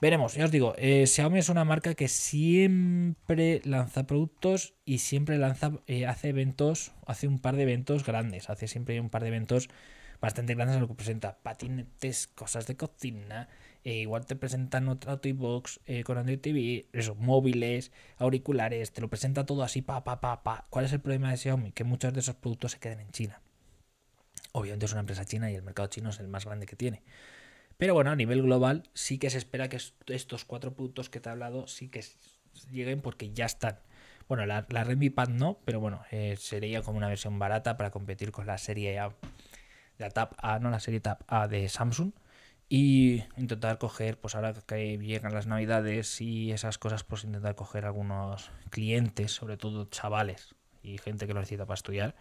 Veremos, ya os digo, eh, Xiaomi es una marca que siempre lanza productos y siempre lanza, eh, hace eventos, hace un par de eventos grandes, hace siempre un par de eventos bastante grandes en lo que presenta patinetes, cosas de cocina, eh, igual te presentan otra box eh, con Android TV, eso, móviles, auriculares, te lo presenta todo así, pa, pa, pa, pa. ¿Cuál es el problema de Xiaomi? Que muchos de esos productos se queden en China. Obviamente es una empresa china y el mercado chino es el más grande que tiene. Pero bueno, a nivel global sí que se espera que estos cuatro puntos que te he hablado sí que lleguen porque ya están. Bueno, la, la Redmi Pad no, pero bueno, eh, sería como una versión barata para competir con la serie A, la Tab A, no la serie Tab A de Samsung. Y intentar coger, pues ahora que llegan las navidades y esas cosas, pues intentar coger algunos clientes, sobre todo chavales y gente que lo necesita para estudiar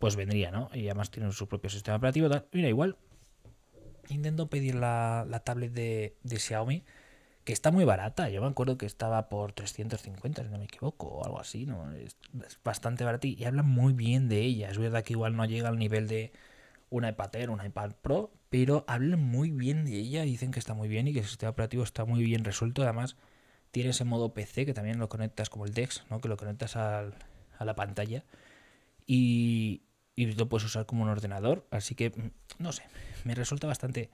pues vendría, ¿no? Y además tienen su propio sistema operativo. Mira, igual intento pedir la, tablet de, Xiaomi, que está muy barata. Yo me acuerdo que estaba por 350, si no me equivoco, o algo así, ¿no? Es, bastante barata y hablan muy bien de ella. Es verdad que igual no llega al nivel de una iPad Air, una iPad Pro, pero hablan muy bien de ella, dicen que está muy bien y que el sistema operativo está muy bien resuelto. Además, tiene ese modo PC que también lo conectas como el DEX, ¿no? Que lo conectas a la pantalla. Y, y lo puedes usar como un ordenador. Así que, mm, no sé, me resulta bastante,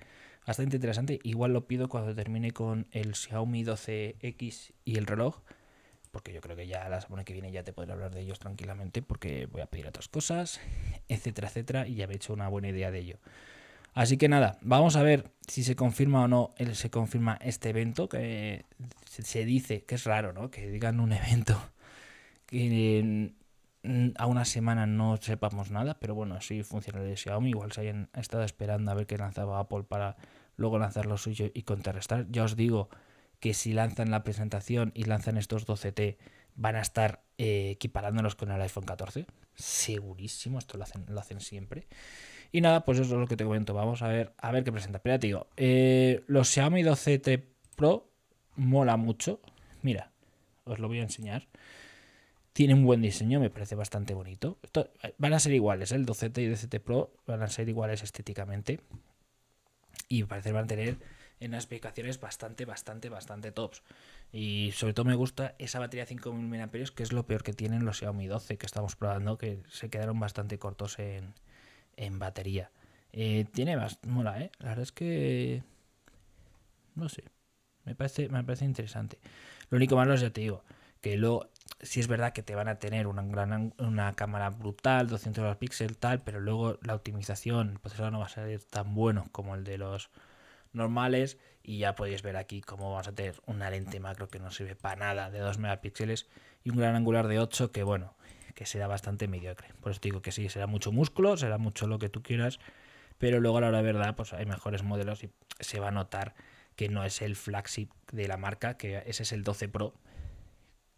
bastante interesante. Igual lo pido cuando termine con el Xiaomi 12X y el reloj. Porque yo creo que ya la semana que viene ya te podré hablar de ellos tranquilamente. Porque voy a pedir otras cosas, etcétera, etcétera. Y ya me he hecho una buena idea de ello. Así que nada, vamos a ver si se confirma o no, se confirma este evento, que se dice que es raro, ¿no? Que digan un evento que mm, a una semana no sepamos nada, pero bueno, sí funciona el Xiaomi, igual se hayan estado esperando a ver qué lanzaba Apple para luego lanzar lo suyo y contrarrestar. Ya os digo que si lanzan la presentación y lanzan estos 12T, van a estar eh, equiparándolos con el iPhone 14. Segurísimo, esto lo hacen, lo hacen siempre. Y nada, pues eso es lo que te comento. Vamos a ver, a ver qué presenta. Pero te digo, eh, los Xiaomi 12T Pro mola mucho. Mira, os lo voy a enseñar tiene un buen diseño, me parece bastante bonito. Eh, van a ser iguales, ¿eh? el 12T y el 12T Pro van a ser iguales estéticamente. Y parece que van a tener en las aplicaciones bastante, bastante, bastante tops. Y sobre todo me gusta esa batería de 5000 mAh, que es lo peor que tienen los Xiaomi 12 que estamos probando, que se quedaron bastante cortos en, batería. Eh, tiene más, mola, ¿eh? La verdad es que. No sé. Me parece, me parece interesante. Lo único malo es, ya te digo, que luego si es verdad que te van a tener una, gran, una cámara brutal, 200 megapíxeles tal, pero luego la optimización, el procesador no va a ser tan bueno como el de los normales y ya podéis ver aquí cómo vamos a tener una lente macro que no sirve para nada de 2 megapíxeles y un gran angular de 8 que bueno, que será bastante mediocre. Por eso digo que sí, será mucho músculo, será mucho lo que tú quieras, pero luego a la hora de verdad pues hay mejores modelos y se va a notar que no es el flagship de la marca, que ese es el 12 Pro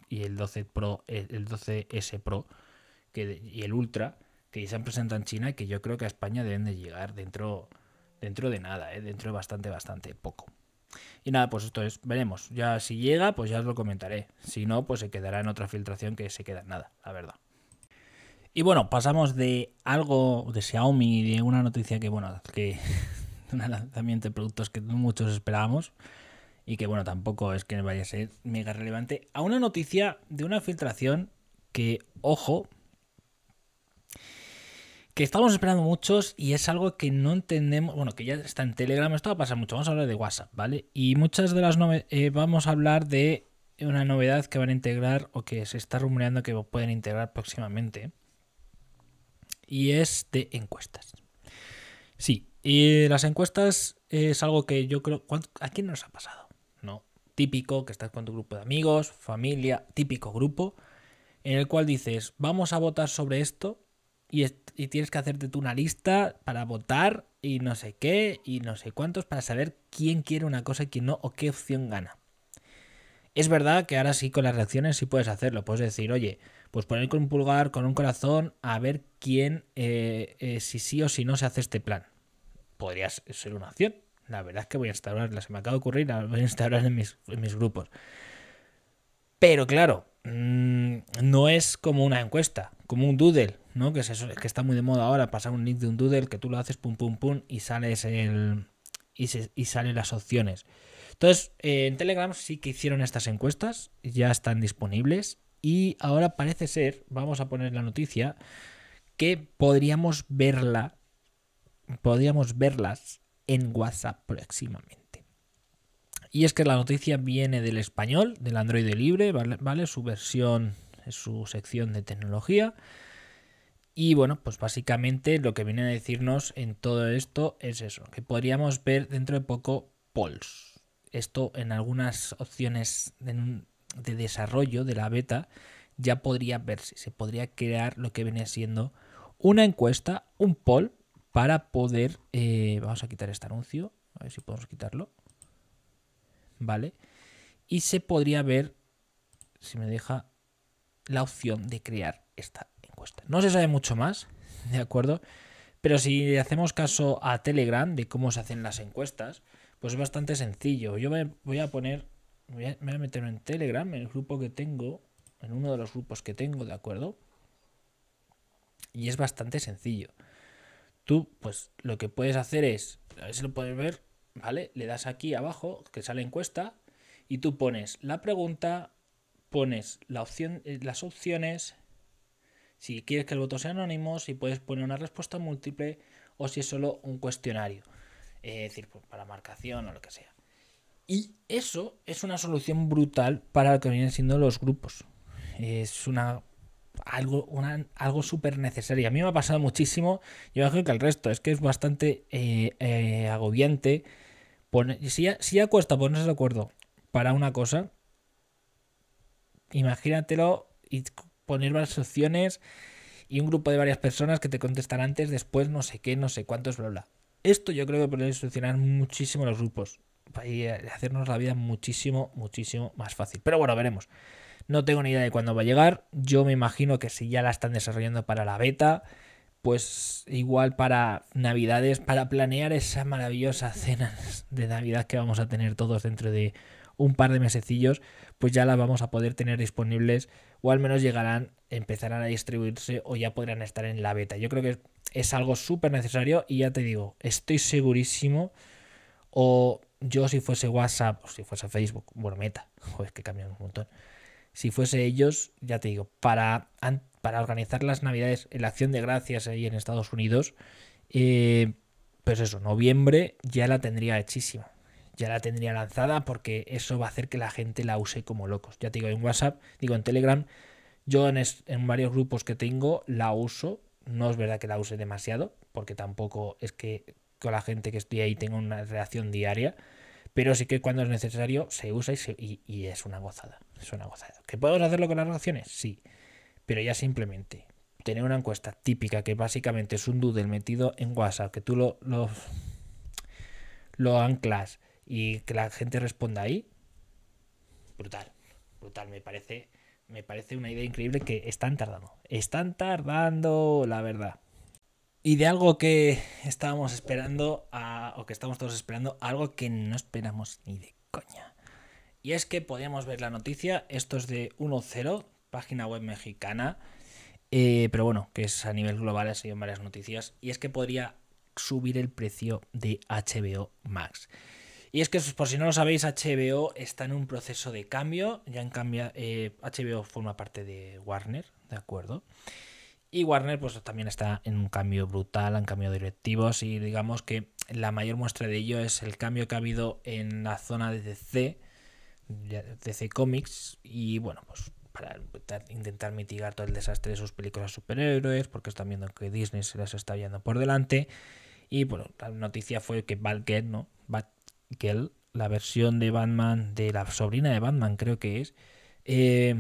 y el 12 Pro, el 12S Pro que, y el Ultra, que se han presentado en China que yo creo que a España deben de llegar dentro, dentro de nada, ¿eh? dentro de bastante, bastante poco. Y nada, pues esto es, veremos. Ya si llega, pues ya os lo comentaré. Si no, pues se quedará en otra filtración que se queda en nada, la verdad. Y bueno, pasamos de algo de Xiaomi, de una noticia que, bueno, que un lanzamiento de productos que muchos esperábamos, y que bueno, tampoco es que vaya a ser mega relevante, a una noticia de una filtración que, ojo, que estamos esperando muchos y es algo que no entendemos, bueno, que ya está en Telegram, esto va a pasar mucho, vamos a hablar de WhatsApp, ¿vale? Y muchas de las novedades, eh, vamos a hablar de una novedad que van a integrar o que se está rumoreando que pueden integrar próximamente y es de encuestas. Sí, y las encuestas es algo que yo creo. ¿A quién nos ha pasado? típico, que estás con tu grupo de amigos, familia, típico grupo, en el cual dices, vamos a votar sobre esto y, tienes que hacerte tú una lista para votar y no sé qué y no sé cuántos para saber quién quiere una cosa y quién no o qué opción gana. Es verdad que ahora sí con las reacciones sí puedes hacerlo. Puedes decir, oye, pues poner con un pulgar, con un corazón, a ver quién, eh, eh, si sí o si no se hace este plan. Podrías ser una opción, la verdad es que voy a instaurarla, se me acaba de ocurrir, la voy a instaurar en mis, grupos. Pero claro, mm, no es como una encuesta, como un doodle, ¿no? Que, es que está muy de moda ahora, pasar un link de un doodle que tú lo haces pum pum pum y sales el. y, salen las opciones. Entonces, eh, en Telegram sí que hicieron estas encuestas, ya están disponibles. Y ahora parece ser, vamos a poner la noticia, que podríamos verla. Podríamos verlas en WhatsApp próximamente. Y es que la noticia viene del español, del Android libre, ¿vale? Su versión, su sección de tecnología. Y bueno, pues básicamente lo que viene a decirnos en todo esto es eso, que podríamos ver dentro de poco polls. Esto en algunas opciones de, de desarrollo de la beta ya podría verse, se podría crear lo que viene siendo una encuesta, un poll, para poder... Eh, vamos a quitar este anuncio, a ver si podemos quitarlo. ¿Vale? Y se podría ver, si me deja, la opción de crear esta encuesta. No se sabe mucho más, ¿de acuerdo? Pero si hacemos caso a Telegram de cómo se hacen las encuestas, pues es bastante sencillo. Yo me voy a poner, me voy a meter en Telegram, en el grupo que tengo, en uno de los grupos que tengo, ¿de acuerdo? Y es bastante sencillo tú pues lo que puedes hacer es, a ver si lo puedes ver, ¿vale? Le das aquí abajo, que sale encuesta, y tú pones la pregunta, pones la opción, eh, las opciones, si quieres que el voto sea anónimo, si puedes poner una respuesta múltiple o si es solo un cuestionario, eh, es decir, pues, para marcación o lo que sea. Y eso es una solución brutal para lo que vienen siendo los grupos. Es una algo, una, algo súper necesario. A mí me ha pasado muchísimo, yo creo que el resto, es que es bastante eh, eh, agobiante. si, ya, si cuesta ponerse de acuerdo para una cosa, imagínatelo y poner varias opciones y un grupo de varias personas que te contestan antes, después no sé qué, no sé cuántos, bla, bla. Esto yo creo que puede solucionar muchísimo los grupos y eh, hacernos la vida muchísimo, muchísimo más fácil. Pero bueno, veremos. No tengo ni idea de cuándo va a llegar. Yo me imagino que si ya la están desarrollando para la beta, pues igual para Navidades, para planear esa maravillosa cena de Navidad que vamos a tener todos dentro de un par de mesecillos, pues ya las vamos a poder tener disponibles o al menos llegarán, empezarán a distribuirse o ya podrán estar en la beta. Yo creo que es algo súper necesario y ya te digo, estoy segurísimo o yo si fuese WhatsApp o si fuese Facebook, bueno, meta, joder, que cambian un montón si fuese ellos, ya te digo, para, para organizar las navidades en la acción de gracias ahí en Estados Unidos, eh, pues eso, noviembre ya la tendría hechísima. Ya la tendría lanzada porque eso va a hacer que la gente la use como locos. Ya te digo, en WhatsApp, digo en Telegram, yo en, varios grupos que tengo la uso. No es verdad que la use demasiado, porque tampoco es que con la gente que estoy ahí tengo una reacción diaria, pero sí que cuando es necesario se usa y es una gozada. Suena gozado. ¿Que podemos hacerlo con las relaciones? Sí. Pero ya simplemente tener una encuesta típica que básicamente es un doodle metido en WhatsApp, que tú lo, lo, anclas y que la gente responda ahí. Brutal, brutal, me parece, me parece una idea increíble que están tardando. Están tardando, la verdad. Y de algo que estábamos esperando, o que estamos todos esperando, algo que no esperamos ni de coña. Y es que podríamos ver la noticia, esto es de 1.0, página web mexicana, eh, pero bueno, que es a nivel global, ha sido en varias noticias, y es que podría subir el precio de HBO Max. Y es que, por si no lo sabéis, HBO está en un proceso de cambio. Ya en cambio, eh, HBO forma parte de Warner, ¿de acuerdo? Y Warner, pues también está en un cambio brutal, han cambiado directivos. Y digamos que la mayor muestra de ello es el cambio que ha habido en la zona de DC DC Comics y bueno, pues para intentar mitigar todo el desastre de sus películas superhéroes, porque están viendo que Disney se las está viendo por delante. Y bueno, la noticia fue que Batgirl, ¿no? Batgirl, la versión de Batman, de la sobrina de Batman, creo que es. Eh,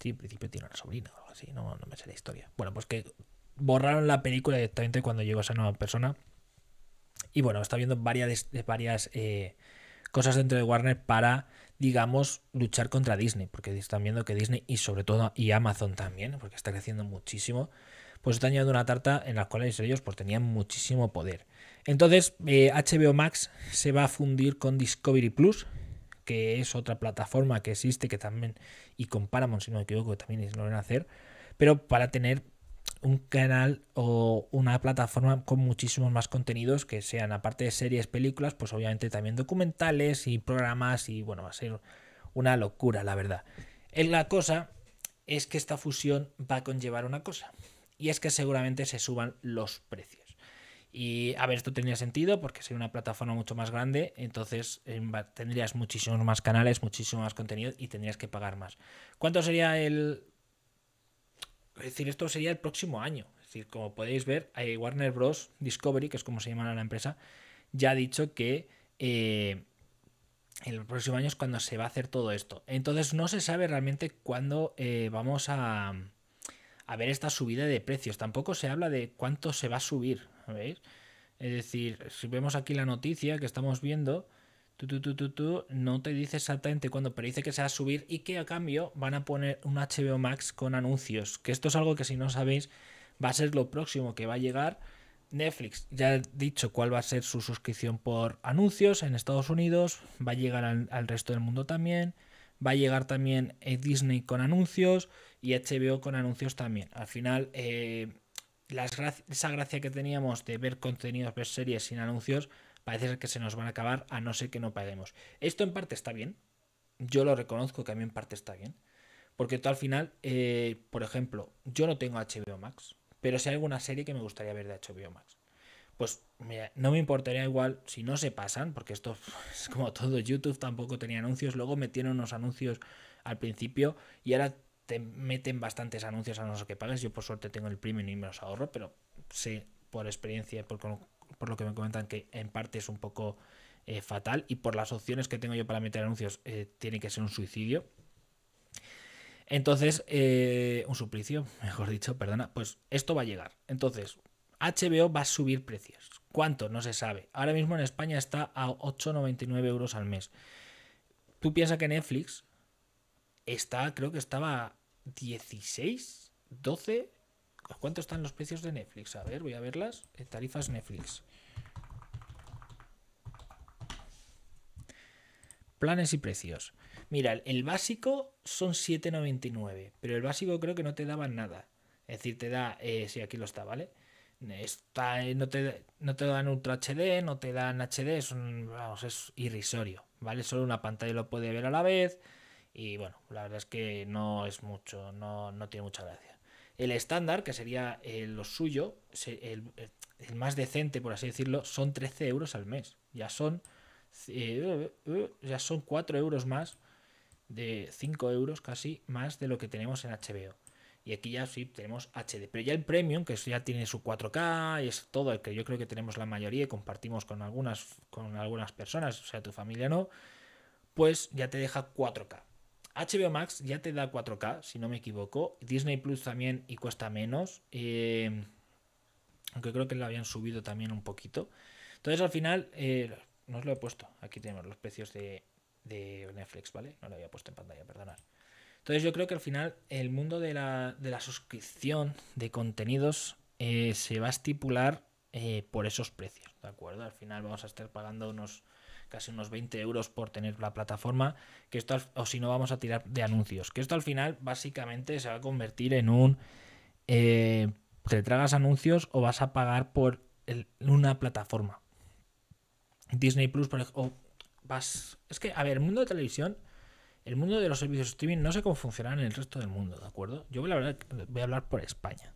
sí, en principio tiene una sobrina o algo así, no, no me sé la historia. Bueno, pues que borraron la película directamente cuando llegó esa nueva persona. Y bueno, está viendo varias, varias eh, cosas dentro de Warner para digamos, luchar contra Disney, porque están viendo que Disney y sobre todo y Amazon también, porque está creciendo muchísimo, pues están llevando una tarta en la cual ellos pues, tenían muchísimo poder. Entonces, HBO eh, Max se va a fundir con Discovery Plus, que es otra plataforma que existe, que también, y con Paramount, si no me equivoco, también lo van a hacer, pero para tener un canal o una plataforma con muchísimos más contenidos que sean, aparte de series, películas, pues obviamente también documentales y programas y bueno, va a ser una locura, la verdad. La cosa es que esta fusión va a conllevar una cosa y es que seguramente se suban los precios. Y a ver, esto tenía sentido porque sería una plataforma mucho más grande, entonces eh, tendrías muchísimos más canales, muchísimo más contenido y tendrías que pagar más. ¿Cuánto sería el es decir, esto sería el próximo año. Es decir, como podéis ver, eh, Warner Bros. Discovery, que es como se llama la empresa, ya ha dicho que eh, el próximo año es cuando se va a hacer todo esto. Entonces no se sabe realmente cuándo eh, vamos a, a, ver esta subida de precios. Tampoco se habla de cuánto se va a subir. ¿veis? Es decir, si vemos aquí la noticia que estamos viendo, no te dice exactamente cuándo, pero dice que se va a subir y que a cambio van a poner un HBO Max con anuncios. Que esto es algo que si no sabéis va a ser lo próximo que va a llegar. Netflix ya he dicho cuál va a ser su suscripción por anuncios en Estados Unidos, va a llegar al, resto del mundo también, va a llegar también eh, Disney con anuncios y HBO con anuncios también. Al final, eh, esa gracia que teníamos de ver contenidos, ver series sin anuncios, parece que se nos van a acabar a no ser que no paguemos. Esto en parte está bien, yo lo reconozco que a mí en parte está bien, porque tú al final, eh, por ejemplo, yo no tengo HBO Max, pero si hay alguna serie que me gustaría ver de HBO Max. Pues no me importaría igual si no se pasan, porque esto es como todo, YouTube tampoco tenía anuncios, luego metieron unos anuncios al principio y ahora te meten bastantes anuncios a no ser que pagues. Yo por suerte tengo el premium y me los ahorro, pero sé por experiencia y por por lo que me comentan, que en parte es un poco eh, fatal y por las opciones que tengo yo para meter anuncios, eh, tiene que ser un suicidio. Entonces, eh, un suplicio, mejor dicho, perdona, pues esto va a llegar. Entonces, HBO va a subir precios. ¿Cuánto? No se sabe. Ahora mismo en España está a 8,99 euros al mes. Tú piensas que Netflix está, creo que estaba a 16, 12. ¿Cuánto están los precios de Netflix? A ver, voy a verlas. Tarifas Netflix. Planes y precios. Mira, el básico son 7,99, pero el básico creo que no te daban nada. Es decir, te da, eh, si aquí lo está, ¿vale? Eh, no, te, no te dan Ultra HD, no te dan HD, es, vamos, es irrisorio, ¿vale? Solo una pantalla lo puede ver a la vez y bueno, la verdad es que no es mucho, no, tiene mucha gracia. El estándar, que sería eh, lo suyo, el más decente, por así decirlo, son 13 euros al mes. Ya son eh, eh, eh, ya son 4 euros más, de 5 euros casi más de lo que tenemos en HBO. Y aquí ya sí tenemos HD, pero ya el Premium, que ya tiene su 4K y es todo el que yo creo que tenemos la mayoría y compartimos con algunas, con algunas personas, o sea, tu familia no, pues ya te deja 4K. HBO Max ya te da 4K, si no me equivoco. Disney Plus también y cuesta menos. aunque creo que lo habían subido también un poquito. Entonces al final, no os lo he puesto. Aquí tenemos los precios de, Netflix, ¿vale? No lo había puesto en pantalla, perdonad. Entonces yo creo que al final el mundo de la, suscripción de contenidos eh, se va a estipular eh, por esos precios, ¿de acuerdo? Al final vamos a estar pagando unos casi unos 20 euros por tener la plataforma, que esto, o si no vamos a tirar de anuncios, que esto al final básicamente se va a convertir en un... Eh, te tragas anuncios o vas a pagar por una plataforma, Disney Plus, por ejemplo, vas... Es que, a ver, el mundo de televisión, el mundo de los servicios de streaming, no sé cómo funcionan en el resto del mundo, ¿de acuerdo? Yo voy a hablar, voy a hablar por España.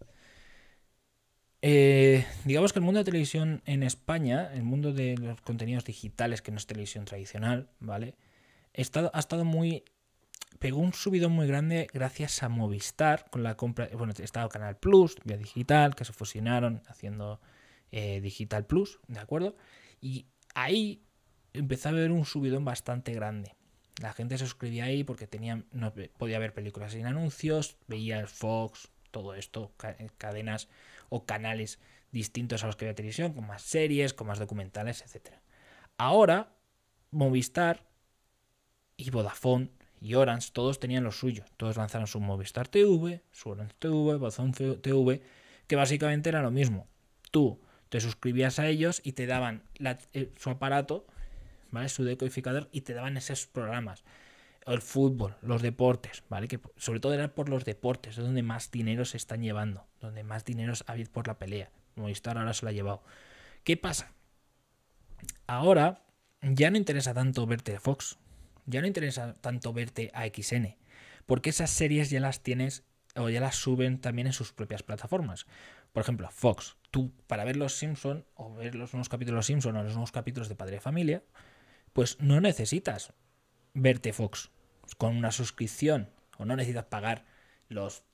Eh, digamos que el mundo de televisión en España, el mundo de los contenidos digitales, que no es televisión tradicional, ¿vale? ha estado muy. Pegó un subido muy grande gracias a Movistar con la compra. Bueno, estado Canal Plus, Vía Digital, que se fusionaron haciendo eh, Digital Plus, ¿de acuerdo? Y ahí empezó a haber un subidón bastante grande. La gente se suscribía ahí porque no, podía ver películas sin anuncios, veía el Fox, todo esto, eh, cadenas o canales distintos a los que había televisión, con más series, con más documentales, etc. Ahora, Movistar y Vodafone y Orange, todos tenían lo suyo. Todos lanzaron su Movistar TV, su Orange TV, Vodafone TV, que básicamente era lo mismo. Tú te suscribías a ellos y te daban eh, su aparato, ¿vale? Su decodificador y te daban esos programas. El fútbol, los deportes, ¿vale? Que sobre todo era por los deportes, es donde más dinero se están llevando, donde más dinero ha habido por la pelea. Movistar ahora se lo ha llevado. ¿Qué pasa? Ahora ya no interesa tanto verte Fox, ya no interesa tanto verte a XN, porque esas series ya las tienes o ya las suben también en sus propias plataformas. Por ejemplo, Fox, tú para ver los Simpson o ver los nuevos capítulos de los Simpson o los nuevos capítulos de Padre de Familia, pues no necesitas verte Fox con una suscripción o no necesitas pagar los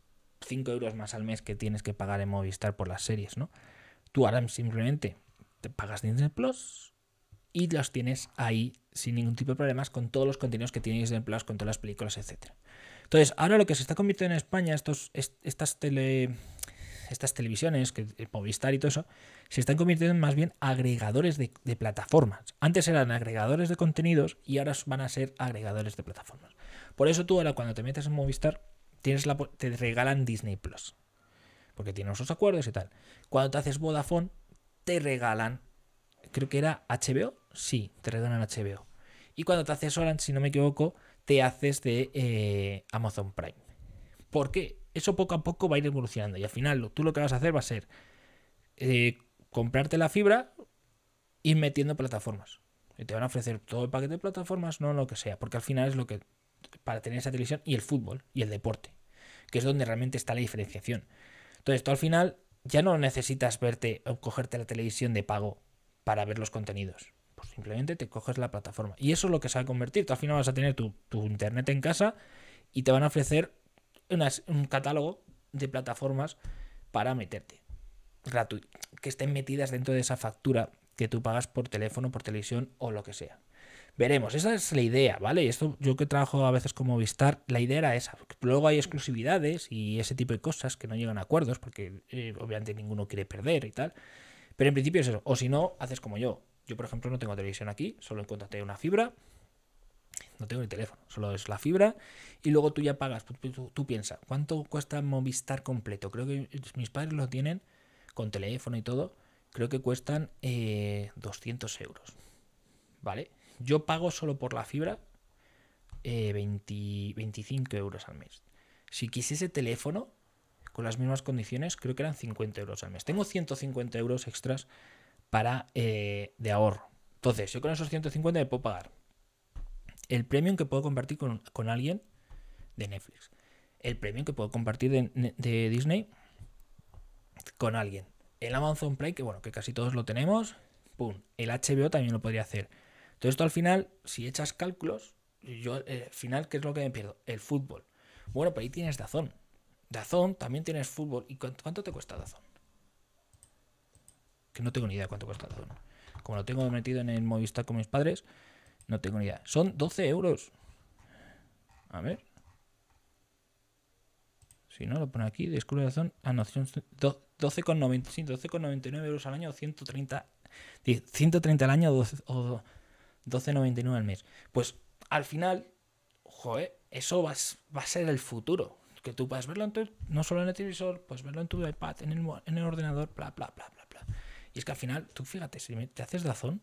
5 euros más al mes que tienes que pagar en Movistar por las series, ¿no? Tú ahora simplemente te pagas Disney Plus y los tienes ahí sin ningún tipo de problemas con todos los contenidos que tienes Disney Plus, con todas las películas, etc. Entonces, ahora lo que se está convirtiendo en España, estos, estas tele estas televisiones, que eh, Movistar y todo eso, se están convirtiendo en más bien agregadores de, plataformas. Antes eran agregadores de contenidos y ahora van a ser agregadores de plataformas. Por eso tú ahora cuando te metes en Movistar, tienes la, te regalan Disney Plus. Porque tienen esos acuerdos y tal. Cuando te haces Vodafone, te regalan. Creo que era HBO. Sí, te regalan HBO. Y cuando te haces Orange, si no me equivoco, te haces de eh, Amazon Prime. ¿Por qué? eso poco a poco va a ir evolucionando. Y al final, tú lo que vas a hacer va a ser eh, comprarte la fibra y metiendo plataformas. Y te van a ofrecer todo el paquete de plataformas, no lo que sea, porque al final es lo que. para tener esa televisión y el fútbol y el deporte, que es donde realmente está la diferenciación. Entonces, tú al final ya no necesitas verte o cogerte la televisión de pago para ver los contenidos. Pues simplemente te coges la plataforma. Y eso es lo que se va a convertir. Tú al final vas a tener tu, tu internet en casa y te van a ofrecer un catálogo de plataformas para meterte. Que estén metidas dentro de esa factura que tú pagas por teléfono, por televisión o lo que sea. Veremos, esa es la idea, ¿vale? Esto yo que trabajo a veces como Vistar, la idea era esa. Luego hay exclusividades y ese tipo de cosas que no llegan a acuerdos porque eh, obviamente ninguno quiere perder y tal. Pero en principio es eso. O si no, haces como yo. Yo, por ejemplo, no tengo televisión aquí, solo encuentro una fibra no tengo el teléfono, solo es la fibra y luego tú ya pagas. Tú, piensas, ¿cuánto cuesta Movistar completo? Creo que mis padres lo tienen con teléfono y todo. Creo que cuestan 200 eh, euros. ¿Vale? Yo pago solo por la fibra 25 eh, euros al mes. Si quisiese teléfono con las mismas condiciones, creo que eran 50 euros al mes. Tengo 150 euros extras para eh, de ahorro. Entonces, yo con esos 150 me puedo pagar el premium que puedo compartir con, alguien de Netflix, el premium que puedo compartir de, Disney con alguien, el Amazon Play, que bueno, que casi todos lo tenemos, pum, el HBO también lo podría hacer. Todo esto al final, si echas cálculos, yo al eh, final, ¿qué es lo que me pierdo? El fútbol. Bueno, pero pues ahí tienes Dazón. Dazón, también tienes fútbol. ¿Y cuánto, te cuesta Dazón? Que no tengo ni idea cuánto cuesta Dazón. Como lo tengo metido en el Movistar con mis padres, no tengo ni idea. Son 12 euros. A ver. Si no, lo pone aquí. Descubre la zona. Ah, no, 12,99 euros al año o 130, 130 al año o 12,99 al mes. Pues al final, joder, eso va, a ser el futuro. Que tú puedas verlo no solo en el televisor, pues verlo en tu iPad, en el, en el ordenador, bla, bla, bla, bla, bla. Y es que al final, tú fíjate, si te haces razón,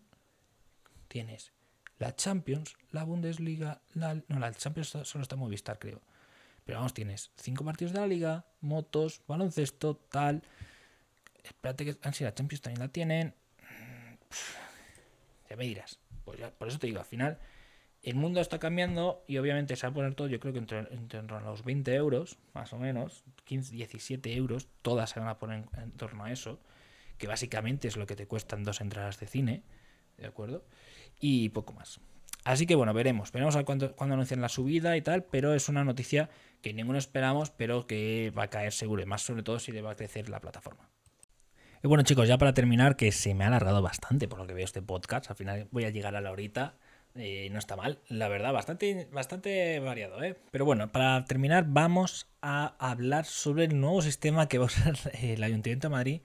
tienes la Champions, la Bundesliga, la, no, la Champions solo está Movistar, creo. Pero vamos, tienes cinco partidos de la liga, motos, baloncesto, tal. Espérate que ah, la Champions también la tienen. ya me dirás. Pues por eso te digo, al final el mundo está cambiando y obviamente se va a poner todo, yo creo que entre, los 20 euros, más o menos, 15, 17 euros, todas se van a poner en, en torno a eso, que básicamente es lo que te cuestan dos entradas de cine, ¿de acuerdo? y poco más. Así que bueno, veremos, veremos a cuándo, anuncian la subida y tal, pero es una noticia que ninguno esperamos, pero que va a caer seguro, y más sobre todo si le va a crecer la plataforma. Y bueno chicos, ya para terminar, que se me ha alargado bastante por lo que veo este podcast, al final voy a llegar a la horita, eh, no está mal, la verdad, bastante, bastante variado, ¿eh? Pero bueno, para terminar vamos a hablar sobre el nuevo sistema que va a usar eh, el Ayuntamiento de Madrid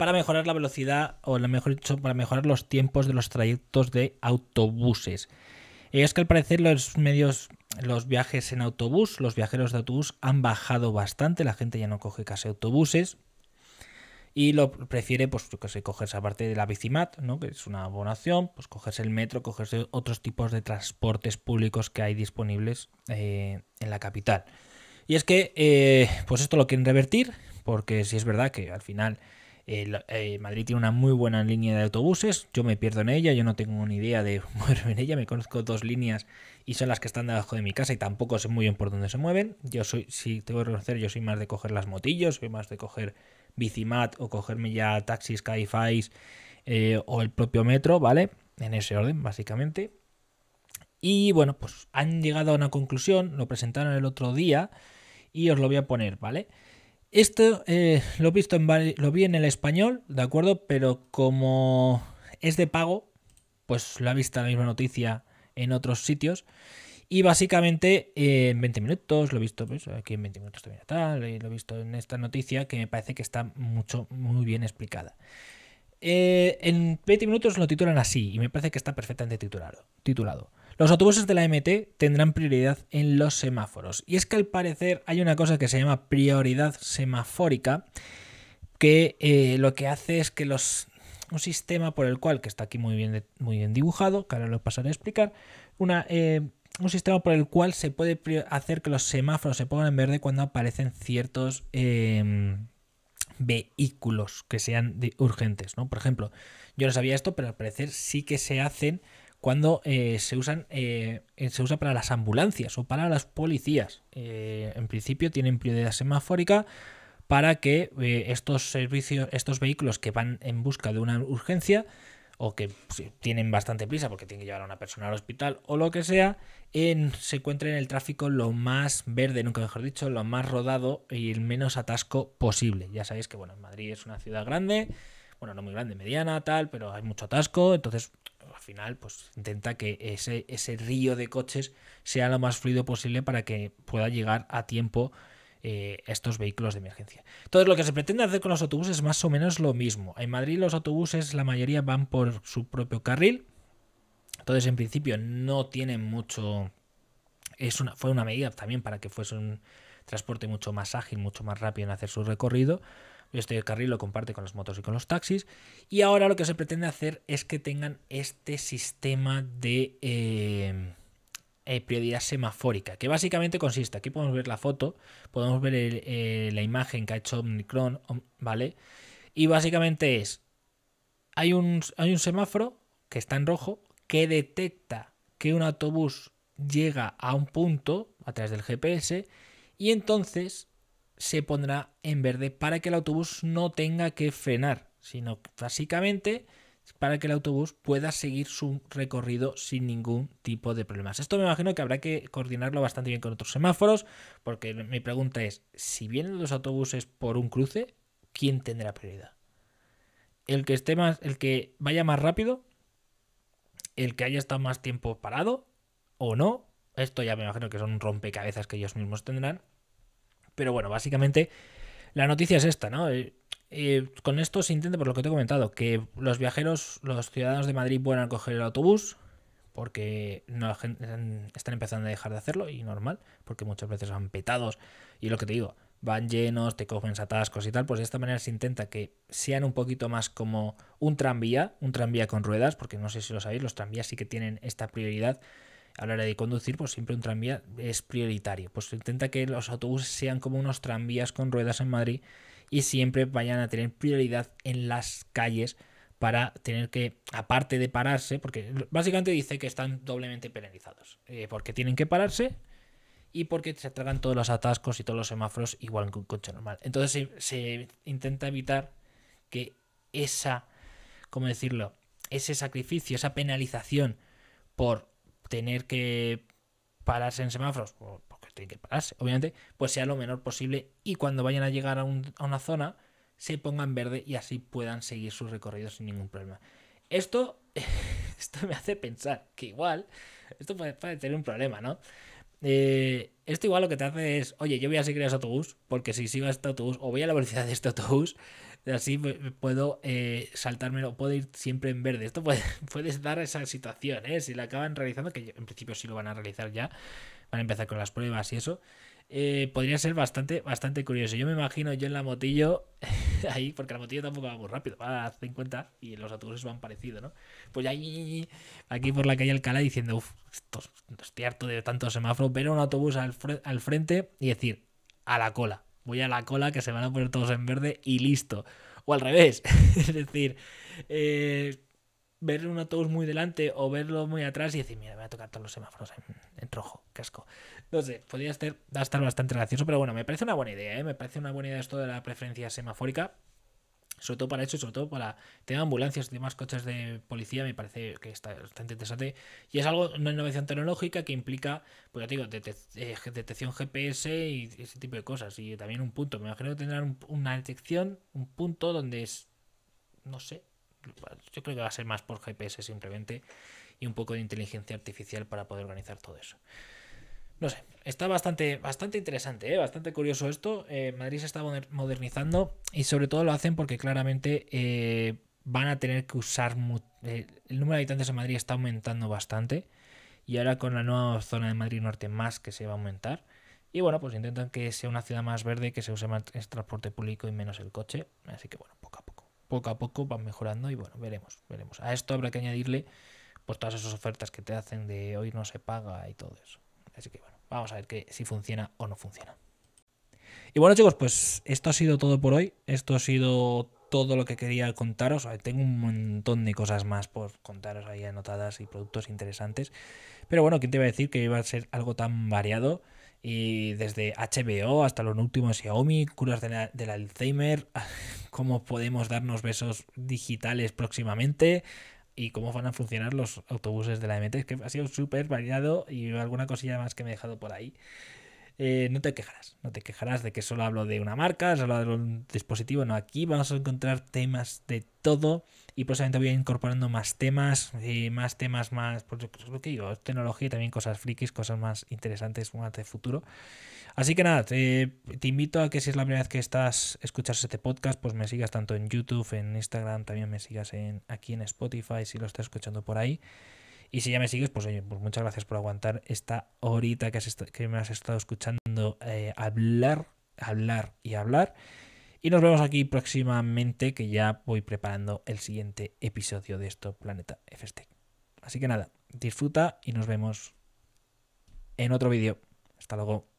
para mejorar la velocidad, o mejor dicho, para mejorar los tiempos de los trayectos de autobuses. Es que al parecer los medios, los viajes en autobús, los viajeros de autobús han bajado bastante, la gente ya no coge casi autobuses y lo prefiere, pues que sé, cogerse aparte de la bicimat, ¿no? que es una abonación, pues cogerse el metro, cogerse otros tipos de transportes públicos que hay disponibles eh, en la capital. Y es que, eh, pues esto lo quieren revertir, porque si es verdad que al final eh, Madrid tiene una muy buena línea de autobuses, yo me pierdo en ella, yo no tengo ni idea de moverme en ella, me conozco dos líneas y son las que están debajo de mi casa y tampoco sé muy bien por dónde se mueven. Yo soy, si tengo que reconocer, yo soy más de coger las motillos, soy más de coger bicimat o cogerme ya taxis, caifais eh, o el propio metro, ¿vale? En ese orden, básicamente. Y bueno, pues han llegado a una conclusión, lo presentaron el otro día y os lo voy a poner, ¿vale? vale esto eh, lo lo, visto en, lo vi en el español, ¿de acuerdo? Pero como es de pago, pues lo ha visto la misma noticia en otros sitios. Y básicamente eh, en 20 minutos, lo he visto pues, aquí en 20 minutos también tal, lo he visto en esta noticia que me parece que está mucho, muy bien explicada. Eh, en 20 minutos lo titulan así y me parece que está perfectamente titulado. Los autobuses de la MT tendrán prioridad en los semáforos. Y es que al parecer hay una cosa que se llama prioridad semafórica, que eh, lo que hace es que los un sistema por el cual, que está aquí muy bien, muy bien dibujado, que ahora lo pasaré a explicar, una, eh, un sistema por el cual se puede hacer que los semáforos se pongan en verde cuando aparecen ciertos em, vehículos que sean de urgentes. ¿no? Por ejemplo, yo no sabía esto, pero al parecer sí que se hacen cuando eh, se, usan, eh, se usa para las ambulancias o para las policías. Eh, en principio tienen prioridad semafórica para que estos servicios, estos vehículos que van en busca de una urgencia o que tienen bastante prisa porque tienen que llevar a una persona al hospital o lo que sea, se encuentren en el tráfico lo más verde, nunca mejor dicho, lo más rodado y el menos atasco posible. Ya sabéis que bueno, Madrid es una ciudad grande, bueno, no muy grande, mediana, tal, pero hay mucho atasco, entonces final pues intenta que ese, ese río de coches sea lo más fluido posible para que pueda llegar a tiempo eh, estos vehículos de emergencia. Entonces lo que se pretende hacer con los autobuses es más o menos lo mismo. En Madrid los autobuses la mayoría van por su propio carril, entonces en principio no tienen mucho... Es una, fue una medida también para que fuese un transporte mucho más ágil, mucho más rápido en hacer su recorrido. Este carril lo comparte con las motos y con los taxis. Y ahora lo que se pretende hacer es que tengan este sistema de eh, eh, prioridad semafórica, que básicamente consiste, aquí podemos ver la foto, podemos ver eh, la imagen que ha hecho Omnicron, ¿vale? Y básicamente es, hay hay un semáforo que está en rojo, que detecta que un autobús llega a un punto a través del GPS y entonces se pondrá en verde para que el autobús no tenga que frenar, sino básicamente para que el autobús pueda seguir su recorrido sin ningún tipo de problemas. Esto me imagino que habrá que coordinarlo bastante bien con otros semáforos, porque mi pregunta es, si vienen los autobuses por un cruce, ¿quién tendrá prioridad? ¿El que, esté más, el que vaya más rápido? ¿El que haya estado más tiempo parado? ¿O no? Esto ya me imagino que son rompecabezas que ellos mismos tendrán. Pero bueno, básicamente la noticia es esta, ¿no? Eh, eh, con esto se intenta, por lo que te he comentado, que los viajeros, los ciudadanos de Madrid puedan coger el autobús, porque no, están empezando a dejar de hacerlo y normal, porque muchas veces van petados y lo que te digo, van llenos, te cogen atascos y tal, pues de esta manera se intenta que sean un poquito más como un tranvía, un tranvía con ruedas, porque no sé si lo sabéis, los tranvías sí que tienen esta prioridad a la hora de conducir, pues siempre un tranvía es prioritario. Pues intenta que los autobuses sean como unos tranvías con ruedas en Madrid y siempre vayan a tener prioridad en las calles para tener que, aparte de pararse, porque básicamente dice que están doblemente penalizados, eh, porque tienen que pararse y porque se tragan todos los atascos y todos los semáforos igual que un coche normal. Entonces se, se intenta evitar que esa, ¿cómo decirlo? Ese sacrificio, esa penalización por tener que pararse en semáforos, pues, porque tienen que pararse, obviamente, pues sea lo menor posible y cuando vayan a llegar a, una zona se pongan verde y así puedan seguir sus recorridos sin ningún problema. Esto, esto me hace pensar que igual, esto puede, tener un problema, ¿no? Eh, esto igual lo que te hace es, oye, yo voy a seguir a ese autobús, porque si sigo a este autobús o voy a la velocidad de este autobús, Así puedo saltarme eh, saltármelo, puedo ir siempre en verde. Esto puede, puedes dar esa situación, ¿eh? Si la acaban realizando, que en principio sí lo van a realizar ya, van a empezar con las pruebas y eso. Eh, podría ser bastante, bastante curioso. Yo me imagino yo en la motillo, ahí, porque la motillo tampoco va muy rápido, va a 50 y los autobuses van parecido, ¿no? Pues ahí, aquí por la calle Alcalá diciendo, uff, estoy harto de tanto semáforo, ver un autobús al frente y decir, a la cola voy a la cola que se van a poner todos en verde y listo. O al revés, es decir, eh, ver uno todos muy delante o verlo muy atrás y decir, mira, me voy a tocar todos los semáforos en, en rojo, casco. No sé, podría estar, estar bastante gracioso, pero bueno, me parece una buena idea, ¿eh? me parece una buena idea esto de la preferencia semafórica sobre todo para eso, sobre todo para tener ambulancias y demás coches de policía, me parece que está bastante interesante. Y es algo, una innovación tecnológica que implica, pues ya digo, eh, detección GPS y ese tipo de cosas. Y también un punto, me imagino tener una detección, un punto donde es, no sé, yo creo que va a ser más por GPS simplemente y un poco de inteligencia artificial para poder organizar todo eso. No sé, está bastante, bastante interesante, ¿eh? bastante curioso esto. Eh, Madrid se está modernizando y sobre todo lo hacen porque claramente eh, van a tener que usar... el número de habitantes en Madrid está aumentando bastante y ahora con la nueva zona de Madrid Norte más que se va a aumentar. Y bueno, pues intentan que sea una ciudad más verde, que se use más transporte público y menos el coche. Así que bueno, poco a poco, poco a poco van mejorando y bueno, veremos, veremos. A esto habrá que añadirle pues todas esas ofertas que te hacen de hoy no se paga y todo eso. Así que bueno, vamos a ver que, si funciona o no funciona. Y bueno chicos, pues esto ha sido todo por hoy. Esto ha sido todo lo que quería contaros. Tengo un montón de cosas más por contaros ahí anotadas y productos interesantes. Pero bueno, ¿quién te iba a decir que iba a ser algo tan variado? Y desde HBO hasta los últimos Xiaomi, curas del Alzheimer, cómo podemos darnos besos digitales próximamente, y cómo van a funcionar los autobuses de la MT. que ha sido súper variado y alguna cosilla más que me he dejado por ahí. Eh, no te quejarás, no te quejarás de que solo hablo de una marca, solo hablo de un dispositivo, no, aquí vamos a encontrar temas de todo y próximamente voy a ir incorporando más temas, eh, más temas, más, pues, lo que digo, tecnología, también cosas frikis, cosas más interesantes, más de futuro. Así que nada, te, invito a que si es la primera vez que estás escuchando este podcast, pues me sigas tanto en YouTube, en Instagram, también me sigas en, aquí en Spotify, si lo estás escuchando por ahí. Y si ya me sigues, pues oye, pues muchas gracias por aguantar esta horita que, me has estado escuchando eh, hablar, hablar y hablar. Y nos vemos aquí próximamente, que ya voy preparando el siguiente episodio de esto, Planeta FST. E Así que nada, disfruta y nos vemos en otro vídeo. Hasta luego.